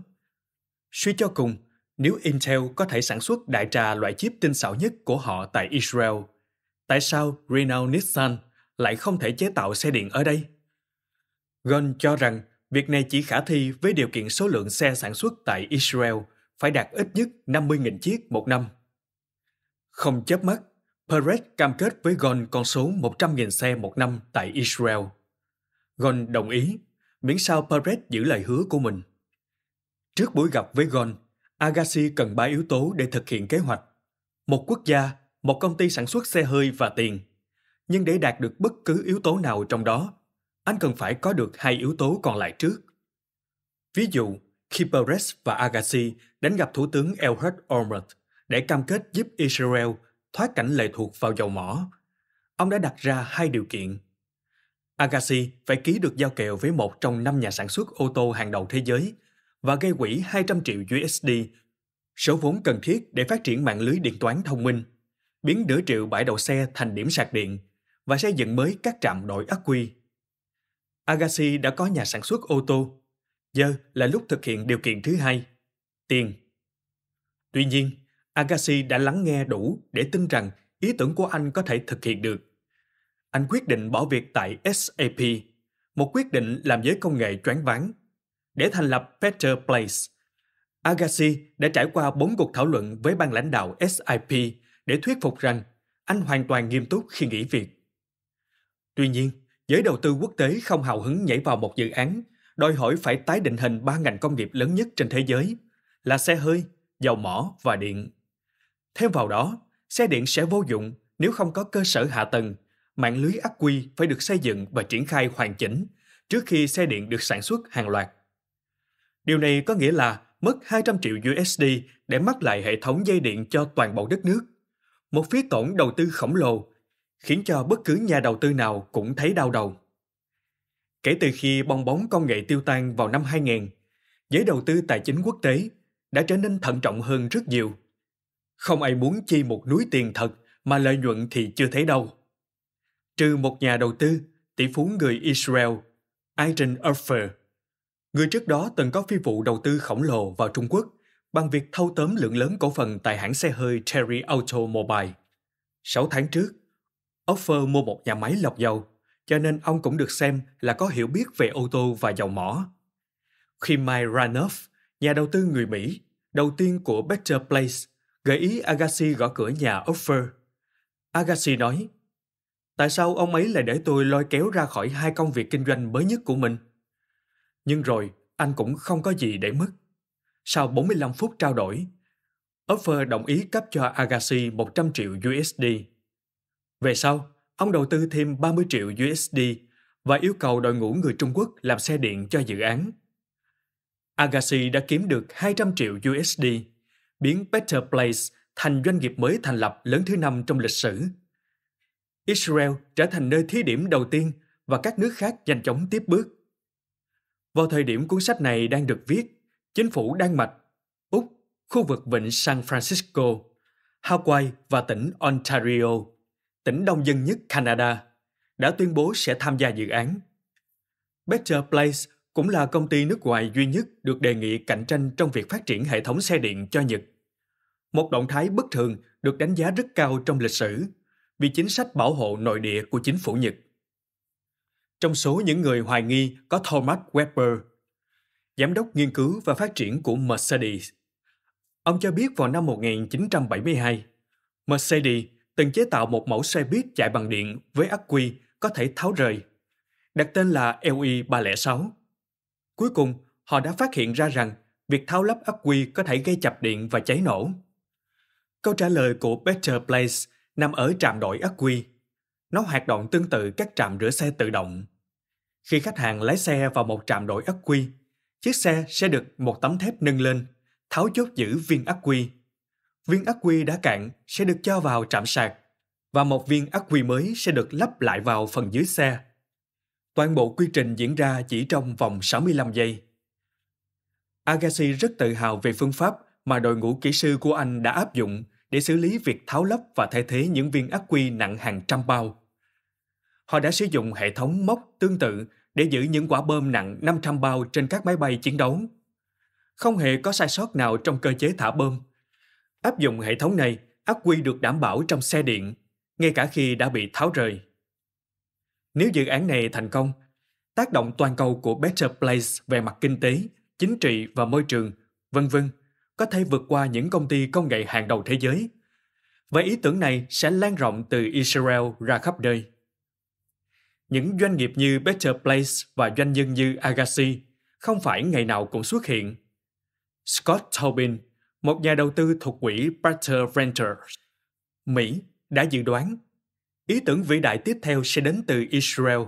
Suy cho cùng, nếu Intel có thể sản xuất đại trà loại chip tinh xảo nhất của họ tại Israel, tại sao Renault Nissan lại không thể chế tạo xe điện ở đây? Gon cho rằng việc này chỉ khả thi với điều kiện số lượng xe sản xuất tại Israel phải đạt ít nhất 50.000 chiếc một năm. Không chớp mắt, Perez cam kết với Gon con số 100.000 xe một năm tại Israel. Gon đồng ý, miễn sao Perez giữ lời hứa của mình. Trước buổi gặp với Gon, Agassi cần ba yếu tố để thực hiện kế hoạch. Một quốc gia, một công ty sản xuất xe hơi và tiền. Nhưng để đạt được bất cứ yếu tố nào trong đó, anh cần phải có được hai yếu tố còn lại trước. Ví dụ, khi Perez và Agassi đánh gặp Thủ tướng Elhard Olmert để cam kết giúp Israel thoát cảnh lệ thuộc vào dầu mỏ, ông đã đặt ra hai điều kiện. Agassi phải ký được giao kèo với một trong năm nhà sản xuất ô tô hàng đầu thế giới và gây quỹ 200 triệu USD, số vốn cần thiết để phát triển mạng lưới điện toán thông minh, biến nửa triệu bãi đậu xe thành điểm sạc điện và xây dựng mới các trạm đổi ắc quy Agassi đã có nhà sản xuất ô tô. Giờ là lúc thực hiện điều kiện thứ hai, tiền. Tuy nhiên, Agassi đã lắng nghe đủ để tin rằng ý tưởng của anh có thể thực hiện được. Anh quyết định bỏ việc tại SAP, một quyết định làm giới công nghệ choáng váng, để thành lập Better Place. Agassi đã trải qua bốn cuộc thảo luận với ban lãnh đạo SIP để thuyết phục rằng anh hoàn toàn nghiêm túc khi nghỉ việc. Tuy nhiên, Giới đầu tư quốc tế không hào hứng nhảy vào một dự án, đòi hỏi phải tái định hình ba ngành công nghiệp lớn nhất trên thế giới là xe hơi, dầu mỏ và điện. Thêm vào đó, xe điện sẽ vô dụng nếu không có cơ sở hạ tầng, mạng lưới ắc quy phải được xây dựng và triển khai hoàn chỉnh trước khi xe điện được sản xuất hàng loạt. Điều này có nghĩa là mất 200 triệu USD để mắc lại hệ thống dây điện cho toàn bộ đất nước. Một phí tổn đầu tư khổng lồ khiến cho bất cứ nhà đầu tư nào cũng thấy đau đầu. Kể từ khi bong bóng công nghệ tiêu tan vào năm 2000, giới đầu tư tài chính quốc tế đã trở nên thận trọng hơn rất nhiều. Không ai muốn chi một núi tiền thật mà lợi nhuận thì chưa thấy đâu. Trừ một nhà đầu tư, tỷ phú người Israel, Aaron Erfer, người trước đó từng có phi vụ đầu tư khổng lồ vào Trung Quốc bằng việc thâu tóm lượng lớn cổ phần tại hãng xe hơi Terry Auto Mobile sáu tháng trước, Offer mua một nhà máy lọc dầu, cho nên ông cũng được xem là có hiểu biết về ô tô và dầu mỏ. Khi Mike Ranoff, nhà đầu tư người Mỹ, đầu tiên của Better Place, gợi ý Agassi gõ cửa nhà Offer. Agassi nói, Tại sao ông ấy lại để tôi lôi kéo ra khỏi hai công việc kinh doanh mới nhất của mình? Nhưng rồi, anh cũng không có gì để mất. Sau 45 phút trao đổi, Offer đồng ý cấp cho Agassi 100 triệu USD về sau, ông đầu tư thêm 30 triệu USD và yêu cầu đội ngũ người Trung Quốc làm xe điện cho dự án. Agassi đã kiếm được 200 triệu USD, biến Better Place thành doanh nghiệp mới thành lập lớn thứ năm trong lịch sử. Israel trở thành nơi thí điểm đầu tiên và các nước khác nhanh chóng tiếp bước. Vào thời điểm cuốn sách này đang được viết, chính phủ Đan Mạch, Úc, khu vực vịnh San Francisco, Hawaii và tỉnh Ontario tỉnh đông dân nhất Canada, đã tuyên bố sẽ tham gia dự án. Better Place cũng là công ty nước ngoài duy nhất được đề nghị cạnh tranh trong việc phát triển hệ thống xe điện cho Nhật. Một động thái bất thường được đánh giá rất cao trong lịch sử vì chính sách bảo hộ nội địa của chính phủ Nhật. Trong số những người hoài nghi có Thomas Weber, giám đốc nghiên cứu và phát triển của Mercedes. Ông cho biết vào năm 1972, Mercedes từng chế tạo một mẫu xe buýt chạy bằng điện với ắc quy có thể tháo rời, đặt tên là LE306. Cuối cùng, họ đã phát hiện ra rằng việc tháo lắp ắc quy có thể gây chập điện và cháy nổ. Câu trả lời của Better Place nằm ở trạm đổi ắc quy. Nó hoạt động tương tự các trạm rửa xe tự động. Khi khách hàng lái xe vào một trạm đổi ắc quy, chiếc xe sẽ được một tấm thép nâng lên, tháo chốt giữ viên ắc quy viên ắc quy đã cạn sẽ được cho vào trạm sạc và một viên ắc quy mới sẽ được lắp lại vào phần dưới xe. Toàn bộ quy trình diễn ra chỉ trong vòng 65 giây. Agassi rất tự hào về phương pháp mà đội ngũ kỹ sư của anh đã áp dụng để xử lý việc tháo lắp và thay thế những viên ắc quy nặng hàng trăm bao. Họ đã sử dụng hệ thống móc tương tự để giữ những quả bom nặng 500 bao trên các máy bay chiến đấu. Không hề có sai sót nào trong cơ chế thả bom Áp dụng hệ thống này, ắc quy được đảm bảo trong xe điện, ngay cả khi đã bị tháo rời. Nếu dự án này thành công, tác động toàn cầu của Better Place về mặt kinh tế, chính trị và môi trường, vân vân, có thể vượt qua những công ty công nghệ hàng đầu thế giới. Và ý tưởng này sẽ lan rộng từ Israel ra khắp nơi. Những doanh nghiệp như Better Place và doanh nhân như Agassi không phải ngày nào cũng xuất hiện. Scott Tobin, một nhà đầu tư thuộc quỹ better Ventures, Mỹ đã dự đoán ý tưởng vĩ đại tiếp theo sẽ đến từ Israel.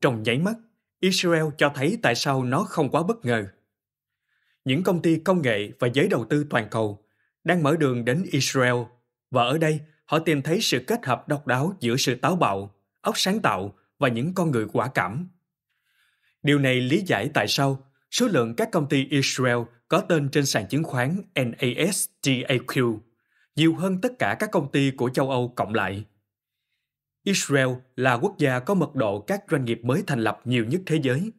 Trong nháy mắt, Israel cho thấy tại sao nó không quá bất ngờ. Những công ty công nghệ và giới đầu tư toàn cầu đang mở đường đến Israel và ở đây họ tìm thấy sự kết hợp độc đáo giữa sự táo bạo, óc sáng tạo và những con người quả cảm. Điều này lý giải tại sao số lượng các công ty Israel có tên trên sàn chứng khoán NASDAQ, nhiều hơn tất cả các công ty của châu Âu cộng lại. Israel là quốc gia có mật độ các doanh nghiệp mới thành lập nhiều nhất thế giới,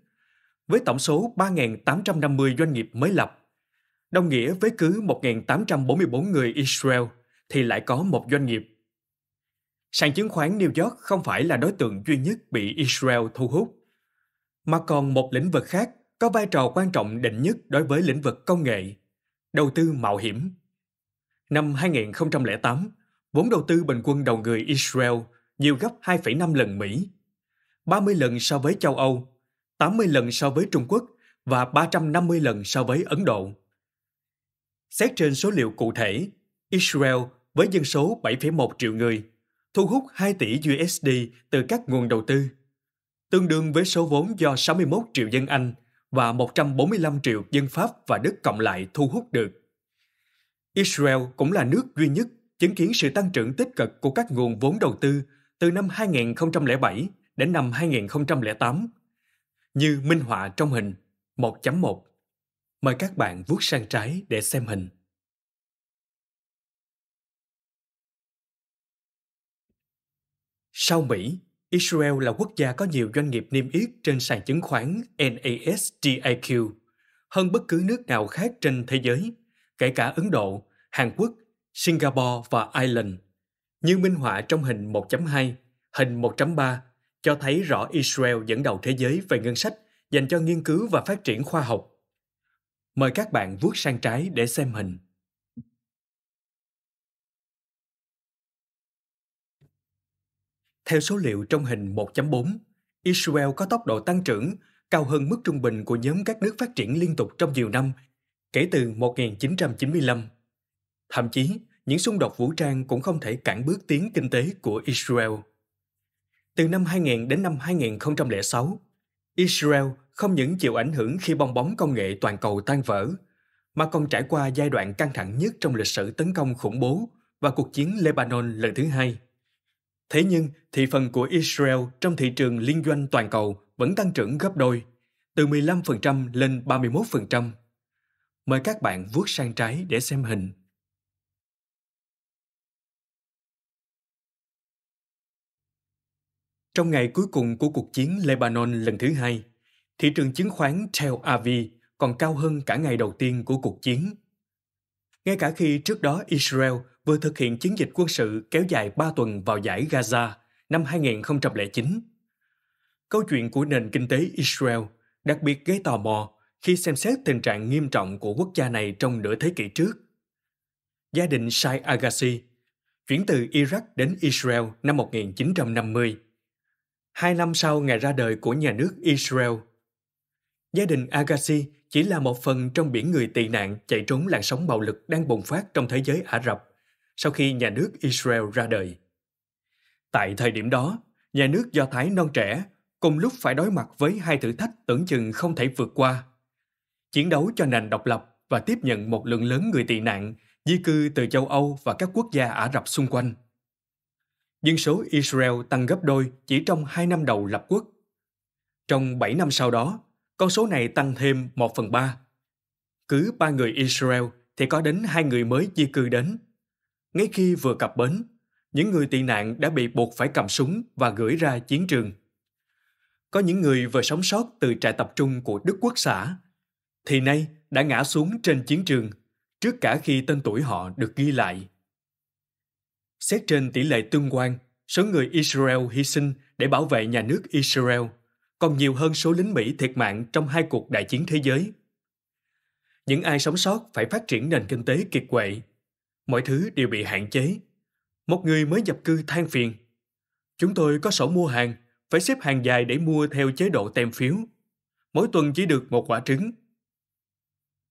với tổng số 3.850 doanh nghiệp mới lập. Đồng nghĩa với cứ 1.844 người Israel thì lại có một doanh nghiệp. Sàn chứng khoán New York không phải là đối tượng duy nhất bị Israel thu hút, mà còn một lĩnh vực khác có vai trò quan trọng định nhất đối với lĩnh vực công nghệ, đầu tư mạo hiểm. Năm 2008, vốn đầu tư bình quân đầu người Israel nhiều gấp 2,5 lần Mỹ, 30 lần so với châu Âu, 80 lần so với Trung Quốc và 350 lần so với Ấn Độ. Xét trên số liệu cụ thể, Israel với dân số 7,1 triệu người thu hút 2 tỷ USD từ các nguồn đầu tư, tương đương với số vốn do 61 triệu dân Anh – và 145 triệu dân Pháp và Đức cộng lại thu hút được. Israel cũng là nước duy nhất chứng kiến sự tăng trưởng tích cực của các nguồn vốn đầu tư từ năm 2007 đến năm 2008, như minh họa trong hình 1.1. Mời các bạn vuốt sang trái để xem hình. Sau Mỹ, Israel là quốc gia có nhiều doanh nghiệp niêm yết trên sàn chứng khoán NASDAQ, hơn bất cứ nước nào khác trên thế giới, kể cả Ấn Độ, Hàn Quốc, Singapore và Ireland. Như minh họa trong hình 1.2, hình 1.3 cho thấy rõ Israel dẫn đầu thế giới về ngân sách dành cho nghiên cứu và phát triển khoa học. Mời các bạn vuốt sang trái để xem hình. Theo số liệu trong hình 1.4, Israel có tốc độ tăng trưởng cao hơn mức trung bình của nhóm các nước phát triển liên tục trong nhiều năm, kể từ 1995. Thậm chí, những xung đột vũ trang cũng không thể cản bước tiến kinh tế của Israel. Từ năm 2000 đến năm 2006, Israel không những chịu ảnh hưởng khi bong bóng công nghệ toàn cầu tan vỡ, mà còn trải qua giai đoạn căng thẳng nhất trong lịch sử tấn công khủng bố và cuộc chiến Lebanon lần thứ hai. Thế nhưng, thị phần của Israel trong thị trường liên doanh toàn cầu vẫn tăng trưởng gấp đôi, từ 15% lên 31%. Mời các bạn vuốt sang trái để xem hình. Trong ngày cuối cùng của cuộc chiến Lebanon lần thứ hai, thị trường chứng khoán Tel Aviv còn cao hơn cả ngày đầu tiên của cuộc chiến ngay cả khi trước đó Israel vừa thực hiện chiến dịch quân sự kéo dài 3 tuần vào giải Gaza năm 2009. Câu chuyện của nền kinh tế Israel đặc biệt gây tò mò khi xem xét tình trạng nghiêm trọng của quốc gia này trong nửa thế kỷ trước. Gia đình Shai Agassi chuyển từ Iraq đến Israel năm 1950. Hai năm sau ngày ra đời của nhà nước Israel Gia đình Agassi chỉ là một phần trong biển người tị nạn chạy trốn làn sóng bạo lực đang bùng phát trong thế giới Ả Rập sau khi nhà nước Israel ra đời. Tại thời điểm đó, nhà nước Do Thái non trẻ cùng lúc phải đối mặt với hai thử thách tưởng chừng không thể vượt qua. Chiến đấu cho nền độc lập và tiếp nhận một lượng lớn người tị nạn di cư từ châu Âu và các quốc gia Ả Rập xung quanh. Dân số Israel tăng gấp đôi chỉ trong hai năm đầu lập quốc. Trong bảy năm sau đó, con số này tăng thêm 1 phần 3. Cứ ba người Israel thì có đến hai người mới di cư đến. Ngay khi vừa cập bến, những người tị nạn đã bị buộc phải cầm súng và gửi ra chiến trường. Có những người vừa sống sót từ trại tập trung của Đức Quốc xã, thì nay đã ngã xuống trên chiến trường trước cả khi tên tuổi họ được ghi lại. Xét trên tỷ lệ tương quan, số người Israel hy sinh để bảo vệ nhà nước Israel còn nhiều hơn số lính Mỹ thiệt mạng trong hai cuộc đại chiến thế giới. Những ai sống sót phải phát triển nền kinh tế kiệt quệ. Mọi thứ đều bị hạn chế. Một người mới nhập cư than phiền. Chúng tôi có sổ mua hàng, phải xếp hàng dài để mua theo chế độ tem phiếu. Mỗi tuần chỉ được một quả trứng.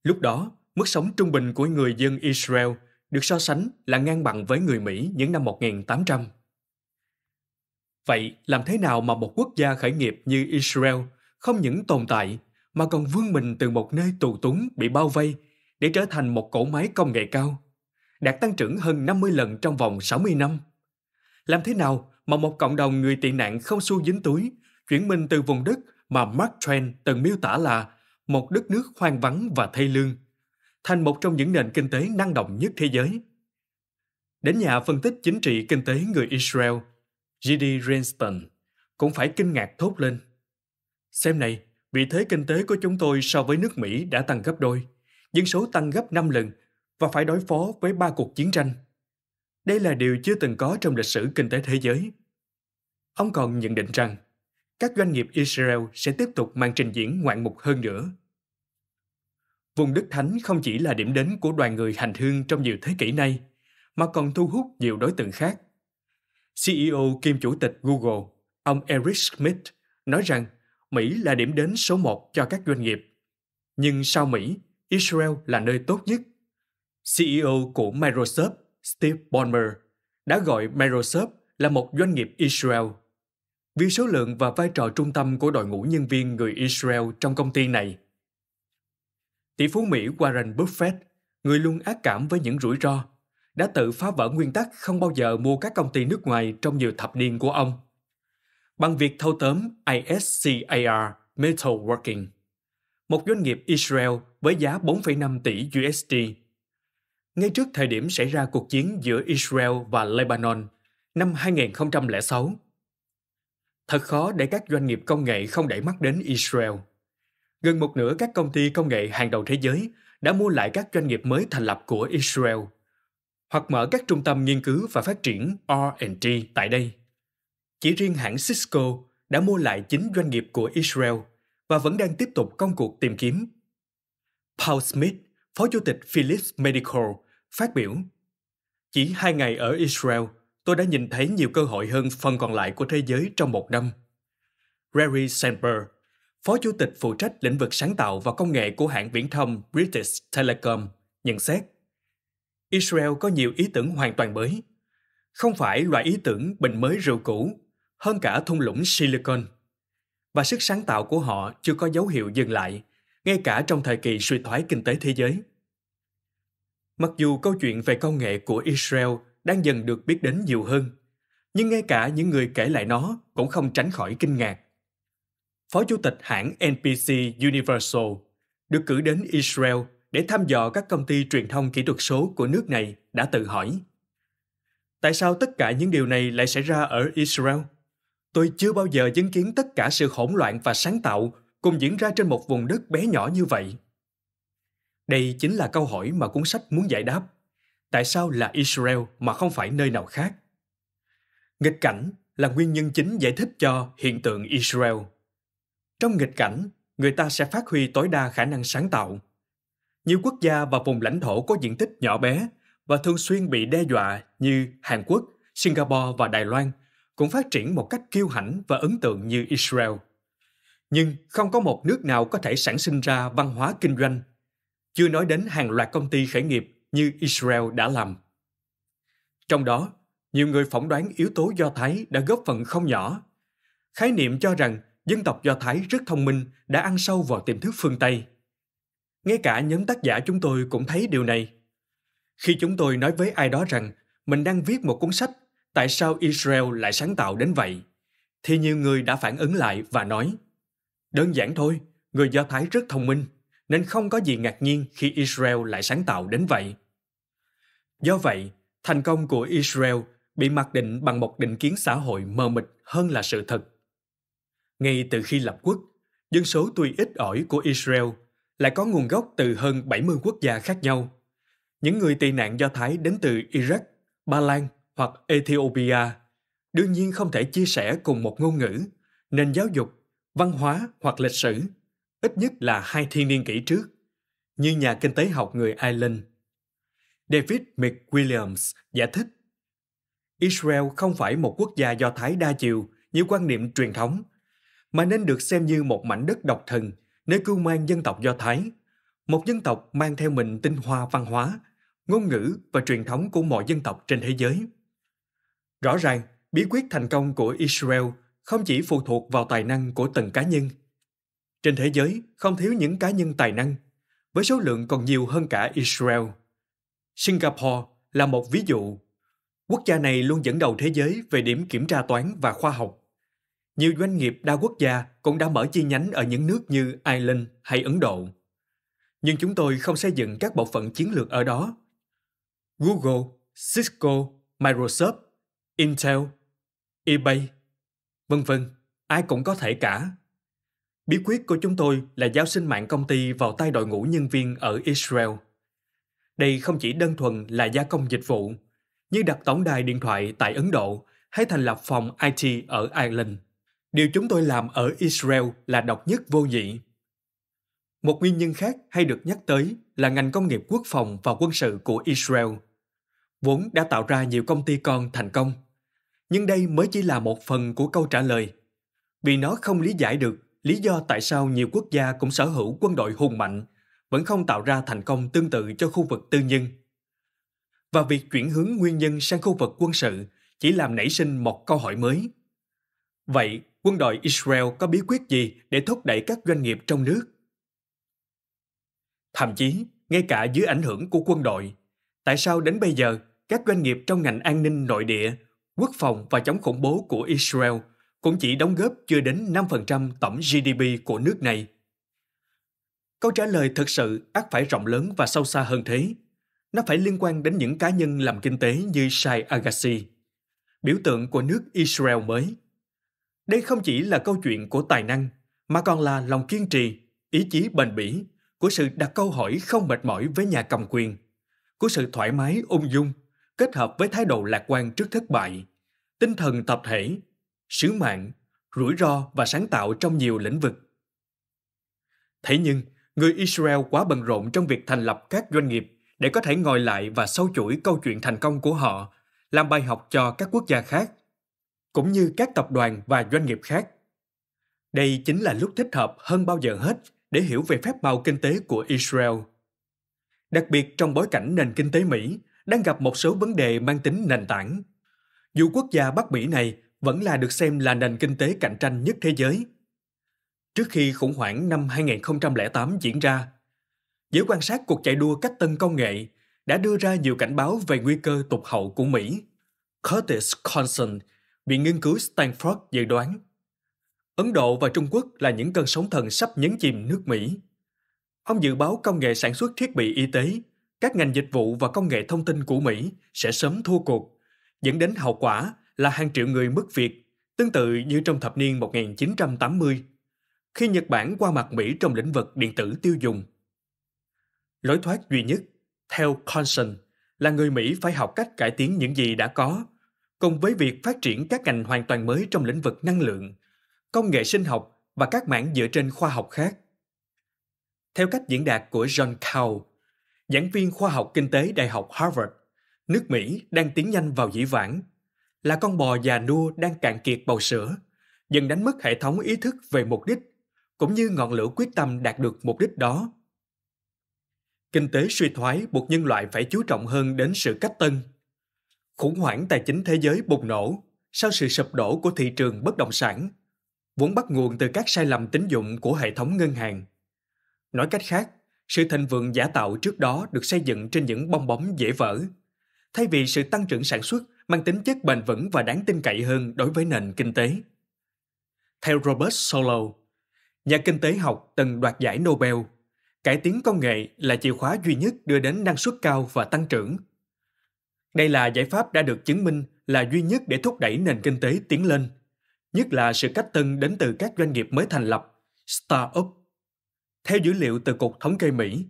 Lúc đó, mức sống trung bình của người dân Israel được so sánh là ngang bằng với người Mỹ những năm 1800. Vậy làm thế nào mà một quốc gia khởi nghiệp như Israel không những tồn tại mà còn vươn mình từ một nơi tù túng bị bao vây để trở thành một cỗ máy công nghệ cao, đạt tăng trưởng hơn 50 lần trong vòng 60 năm? Làm thế nào mà một cộng đồng người tị nạn không xu dính túi chuyển mình từ vùng đất mà Mark Twain từng miêu tả là một đất nước hoang vắng và thê lương, thành một trong những nền kinh tế năng động nhất thế giới. Đến nhà phân tích chính trị kinh tế người Israel J.D. Renston cũng phải kinh ngạc thốt lên. Xem này, vị thế kinh tế của chúng tôi so với nước Mỹ đã tăng gấp đôi, dân số tăng gấp 5 lần và phải đối phó với ba cuộc chiến tranh. Đây là điều chưa từng có trong lịch sử kinh tế thế giới. Ông còn nhận định rằng các doanh nghiệp Israel sẽ tiếp tục mang trình diễn ngoạn mục hơn nữa. Vùng Đức Thánh không chỉ là điểm đến của đoàn người hành hương trong nhiều thế kỷ nay, mà còn thu hút nhiều đối tượng khác. CEO kiêm chủ tịch Google, ông Eric Schmidt, nói rằng Mỹ là điểm đến số một cho các doanh nghiệp. Nhưng sau Mỹ, Israel là nơi tốt nhất. CEO của Microsoft, Steve Ballmer, đã gọi Microsoft là một doanh nghiệp Israel. Vì số lượng và vai trò trung tâm của đội ngũ nhân viên người Israel trong công ty này. Tỷ phú Mỹ Warren Buffett, người luôn ác cảm với những rủi ro, đã tự phá vỡ nguyên tắc không bao giờ mua các công ty nước ngoài trong nhiều thập niên của ông bằng việc thâu tóm ISCAR Metalworking, một doanh nghiệp Israel với giá 4,5 tỷ USD. Ngay trước thời điểm xảy ra cuộc chiến giữa Israel và Lebanon năm 2006, thật khó để các doanh nghiệp công nghệ không để mắt đến Israel. Gần một nửa các công ty công nghệ hàng đầu thế giới đã mua lại các doanh nghiệp mới thành lập của Israel – hoặc mở các trung tâm nghiên cứu và phát triển R&D tại đây. Chỉ riêng hãng Cisco đã mua lại chính doanh nghiệp của Israel và vẫn đang tiếp tục công cuộc tìm kiếm. Paul Smith, Phó Chủ tịch Philips Medical, phát biểu Chỉ hai ngày ở Israel, tôi đã nhìn thấy nhiều cơ hội hơn phần còn lại của thế giới trong một năm. Larry Sandberg, Phó Chủ tịch phụ trách lĩnh vực sáng tạo và công nghệ của hãng viễn thông British Telecom, nhận xét Israel có nhiều ý tưởng hoàn toàn mới. Không phải loại ý tưởng bình mới rượu cũ, hơn cả thung lũng Silicon. Và sức sáng tạo của họ chưa có dấu hiệu dừng lại, ngay cả trong thời kỳ suy thoái kinh tế thế giới. Mặc dù câu chuyện về công nghệ của Israel đang dần được biết đến nhiều hơn, nhưng ngay cả những người kể lại nó cũng không tránh khỏi kinh ngạc. Phó Chủ tịch hãng NPC Universal được cử đến Israel để thăm dò các công ty truyền thông kỹ thuật số của nước này đã tự hỏi tại sao tất cả những điều này lại xảy ra ở israel tôi chưa bao giờ chứng kiến tất cả sự hỗn loạn và sáng tạo cùng diễn ra trên một vùng đất bé nhỏ như vậy đây chính là câu hỏi mà cuốn sách muốn giải đáp tại sao là israel mà không phải nơi nào khác nghịch cảnh là nguyên nhân chính giải thích cho hiện tượng israel trong nghịch cảnh người ta sẽ phát huy tối đa khả năng sáng tạo nhiều quốc gia và vùng lãnh thổ có diện tích nhỏ bé và thường xuyên bị đe dọa như Hàn Quốc, Singapore và Đài Loan cũng phát triển một cách kiêu hãnh và ấn tượng như Israel. Nhưng không có một nước nào có thể sản sinh ra văn hóa kinh doanh, chưa nói đến hàng loạt công ty khởi nghiệp như Israel đã làm. Trong đó, nhiều người phỏng đoán yếu tố Do Thái đã góp phần không nhỏ. Khái niệm cho rằng dân tộc Do Thái rất thông minh đã ăn sâu vào tiềm thức phương Tây – ngay cả nhóm tác giả chúng tôi cũng thấy điều này. Khi chúng tôi nói với ai đó rằng mình đang viết một cuốn sách, tại sao Israel lại sáng tạo đến vậy? Thì nhiều người đã phản ứng lại và nói, đơn giản thôi, người Do Thái rất thông minh, nên không có gì ngạc nhiên khi Israel lại sáng tạo đến vậy. Do vậy, thành công của Israel bị mặc định bằng một định kiến xã hội mờ mịt hơn là sự thật. Ngay từ khi lập quốc, dân số tuy ít ỏi của Israel lại có nguồn gốc từ hơn 70 quốc gia khác nhau. Những người tị nạn Do Thái đến từ Iraq, Ba Lan hoặc Ethiopia đương nhiên không thể chia sẻ cùng một ngôn ngữ, nền giáo dục, văn hóa hoặc lịch sử, ít nhất là hai thiên niên kỷ trước, như nhà kinh tế học người Ireland. David McWilliams giải thích, Israel không phải một quốc gia do Thái đa chiều như quan niệm truyền thống, mà nên được xem như một mảnh đất độc thần – đế cư mang dân tộc Do Thái, một dân tộc mang theo mình tinh hoa văn hóa, ngôn ngữ và truyền thống của mọi dân tộc trên thế giới. Rõ ràng, bí quyết thành công của Israel không chỉ phụ thuộc vào tài năng của từng cá nhân. Trên thế giới không thiếu những cá nhân tài năng, với số lượng còn nhiều hơn cả Israel. Singapore là một ví dụ. Quốc gia này luôn dẫn đầu thế giới về điểm kiểm tra toán và khoa học. Nhiều doanh nghiệp đa quốc gia cũng đã mở chi nhánh ở những nước như Ireland hay Ấn Độ. Nhưng chúng tôi không xây dựng các bộ phận chiến lược ở đó. Google, Cisco, Microsoft, Intel, eBay, vân vân, ai cũng có thể cả. Bí quyết của chúng tôi là giao sinh mạng công ty vào tay đội ngũ nhân viên ở Israel. Đây không chỉ đơn thuần là gia công dịch vụ, như đặt tổng đài điện thoại tại Ấn Độ hay thành lập phòng IT ở Ireland. Điều chúng tôi làm ở Israel là độc nhất vô nhị. Một nguyên nhân khác hay được nhắc tới là ngành công nghiệp quốc phòng và quân sự của Israel, vốn đã tạo ra nhiều công ty con thành công. Nhưng đây mới chỉ là một phần của câu trả lời, vì nó không lý giải được lý do tại sao nhiều quốc gia cũng sở hữu quân đội hùng mạnh vẫn không tạo ra thành công tương tự cho khu vực tư nhân. Và việc chuyển hướng nguyên nhân sang khu vực quân sự chỉ làm nảy sinh một câu hỏi mới. Vậy, quân đội Israel có bí quyết gì để thúc đẩy các doanh nghiệp trong nước? Thậm chí, ngay cả dưới ảnh hưởng của quân đội, tại sao đến bây giờ các doanh nghiệp trong ngành an ninh nội địa, quốc phòng và chống khủng bố của Israel cũng chỉ đóng góp chưa đến 5% tổng GDP của nước này? Câu trả lời thực sự ác phải rộng lớn và sâu xa hơn thế. Nó phải liên quan đến những cá nhân làm kinh tế như Shai Agassi, biểu tượng của nước Israel mới – đây không chỉ là câu chuyện của tài năng, mà còn là lòng kiên trì, ý chí bền bỉ, của sự đặt câu hỏi không mệt mỏi với nhà cầm quyền, của sự thoải mái ung dung, kết hợp với thái độ lạc quan trước thất bại, tinh thần tập thể, sứ mạng, rủi ro và sáng tạo trong nhiều lĩnh vực. Thế nhưng, người Israel quá bận rộn trong việc thành lập các doanh nghiệp để có thể ngồi lại và sâu chuỗi câu chuyện thành công của họ, làm bài học cho các quốc gia khác cũng như các tập đoàn và doanh nghiệp khác. Đây chính là lúc thích hợp hơn bao giờ hết để hiểu về phép màu kinh tế của Israel. Đặc biệt trong bối cảnh nền kinh tế Mỹ đang gặp một số vấn đề mang tính nền tảng. Dù quốc gia Bắc Mỹ này vẫn là được xem là nền kinh tế cạnh tranh nhất thế giới. Trước khi khủng hoảng năm 2008 diễn ra, giới quan sát cuộc chạy đua cách tân công nghệ đã đưa ra nhiều cảnh báo về nguy cơ tụt hậu của Mỹ. Curtis Conson Viện nghiên cứu Stanford dự đoán Ấn Độ và Trung Quốc là những cơn sóng thần sắp nhấn chìm nước Mỹ. Ông dự báo công nghệ sản xuất thiết bị y tế, các ngành dịch vụ và công nghệ thông tin của Mỹ sẽ sớm thua cuộc, dẫn đến hậu quả là hàng triệu người mất việc, tương tự như trong thập niên 1980, khi Nhật Bản qua mặt Mỹ trong lĩnh vực điện tử tiêu dùng. Lối thoát duy nhất, theo Conson, là người Mỹ phải học cách cải tiến những gì đã có – cùng với việc phát triển các ngành hoàn toàn mới trong lĩnh vực năng lượng, công nghệ sinh học và các mảng dựa trên khoa học khác. Theo cách diễn đạt của John Cow, giảng viên khoa học kinh tế Đại học Harvard, nước Mỹ đang tiến nhanh vào dĩ vãng, là con bò già nua đang cạn kiệt bầu sữa, dần đánh mất hệ thống ý thức về mục đích, cũng như ngọn lửa quyết tâm đạt được mục đích đó. Kinh tế suy thoái buộc nhân loại phải chú trọng hơn đến sự cách tân Khủng hoảng tài chính thế giới bùng nổ sau sự sụp đổ của thị trường bất động sản, vốn bắt nguồn từ các sai lầm tín dụng của hệ thống ngân hàng. Nói cách khác, sự thịnh vượng giả tạo trước đó được xây dựng trên những bong bóng dễ vỡ, thay vì sự tăng trưởng sản xuất mang tính chất bền vững và đáng tin cậy hơn đối với nền kinh tế. Theo Robert Solow, nhà kinh tế học từng đoạt giải Nobel, cải tiến công nghệ là chìa khóa duy nhất đưa đến năng suất cao và tăng trưởng đây là giải pháp đã được chứng minh là duy nhất để thúc đẩy nền kinh tế tiến lên, nhất là sự cách tân đến từ các doanh nghiệp mới thành lập, startup. Theo dữ liệu từ Cục Thống kê Mỹ,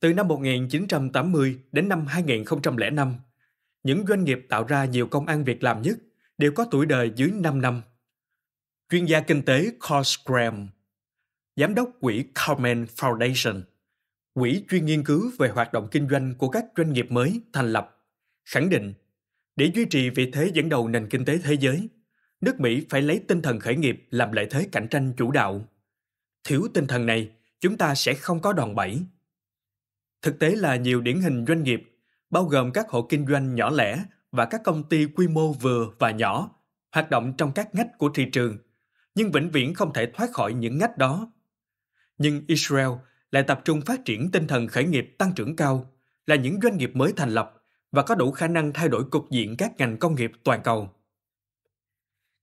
từ năm 1980 đến năm 2005, những doanh nghiệp tạo ra nhiều công ăn việc làm nhất đều có tuổi đời dưới 5 năm. Chuyên gia kinh tế Carl Graham, giám đốc quỹ Carmen Foundation, quỹ chuyên nghiên cứu về hoạt động kinh doanh của các doanh nghiệp mới thành lập khẳng định để duy trì vị thế dẫn đầu nền kinh tế thế giới, nước Mỹ phải lấy tinh thần khởi nghiệp làm lợi thế cạnh tranh chủ đạo. Thiếu tinh thần này, chúng ta sẽ không có đòn bẩy. Thực tế là nhiều điển hình doanh nghiệp, bao gồm các hộ kinh doanh nhỏ lẻ và các công ty quy mô vừa và nhỏ, hoạt động trong các ngách của thị trường, nhưng vĩnh viễn không thể thoát khỏi những ngách đó. Nhưng Israel lại tập trung phát triển tinh thần khởi nghiệp tăng trưởng cao, là những doanh nghiệp mới thành lập và có đủ khả năng thay đổi cục diện các ngành công nghiệp toàn cầu.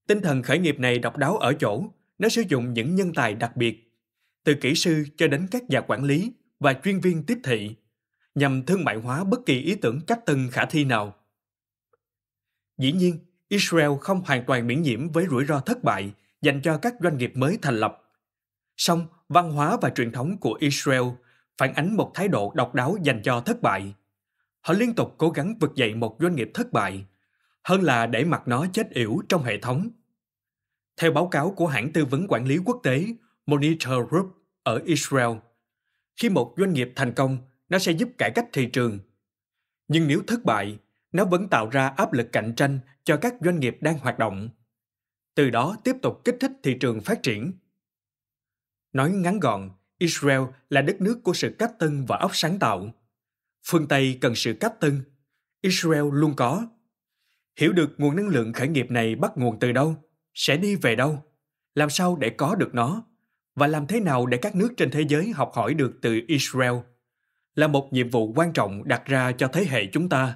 Tinh thần khởi nghiệp này độc đáo ở chỗ nó sử dụng những nhân tài đặc biệt, từ kỹ sư cho đến các nhà quản lý và chuyên viên tiếp thị, nhằm thương mại hóa bất kỳ ý tưởng cách tân khả thi nào. Dĩ nhiên, Israel không hoàn toàn miễn nhiễm với rủi ro thất bại dành cho các doanh nghiệp mới thành lập. Song, văn hóa và truyền thống của Israel phản ánh một thái độ độc đáo dành cho thất bại họ liên tục cố gắng vực dậy một doanh nghiệp thất bại, hơn là để mặc nó chết yểu trong hệ thống. Theo báo cáo của hãng tư vấn quản lý quốc tế Monitor Group ở Israel, khi một doanh nghiệp thành công, nó sẽ giúp cải cách thị trường. Nhưng nếu thất bại, nó vẫn tạo ra áp lực cạnh tranh cho các doanh nghiệp đang hoạt động. Từ đó tiếp tục kích thích thị trường phát triển. Nói ngắn gọn, Israel là đất nước của sự cách tân và óc sáng tạo. Phương Tây cần sự cách tân. Israel luôn có. Hiểu được nguồn năng lượng khởi nghiệp này bắt nguồn từ đâu, sẽ đi về đâu, làm sao để có được nó, và làm thế nào để các nước trên thế giới học hỏi được từ Israel là một nhiệm vụ quan trọng đặt ra cho thế hệ chúng ta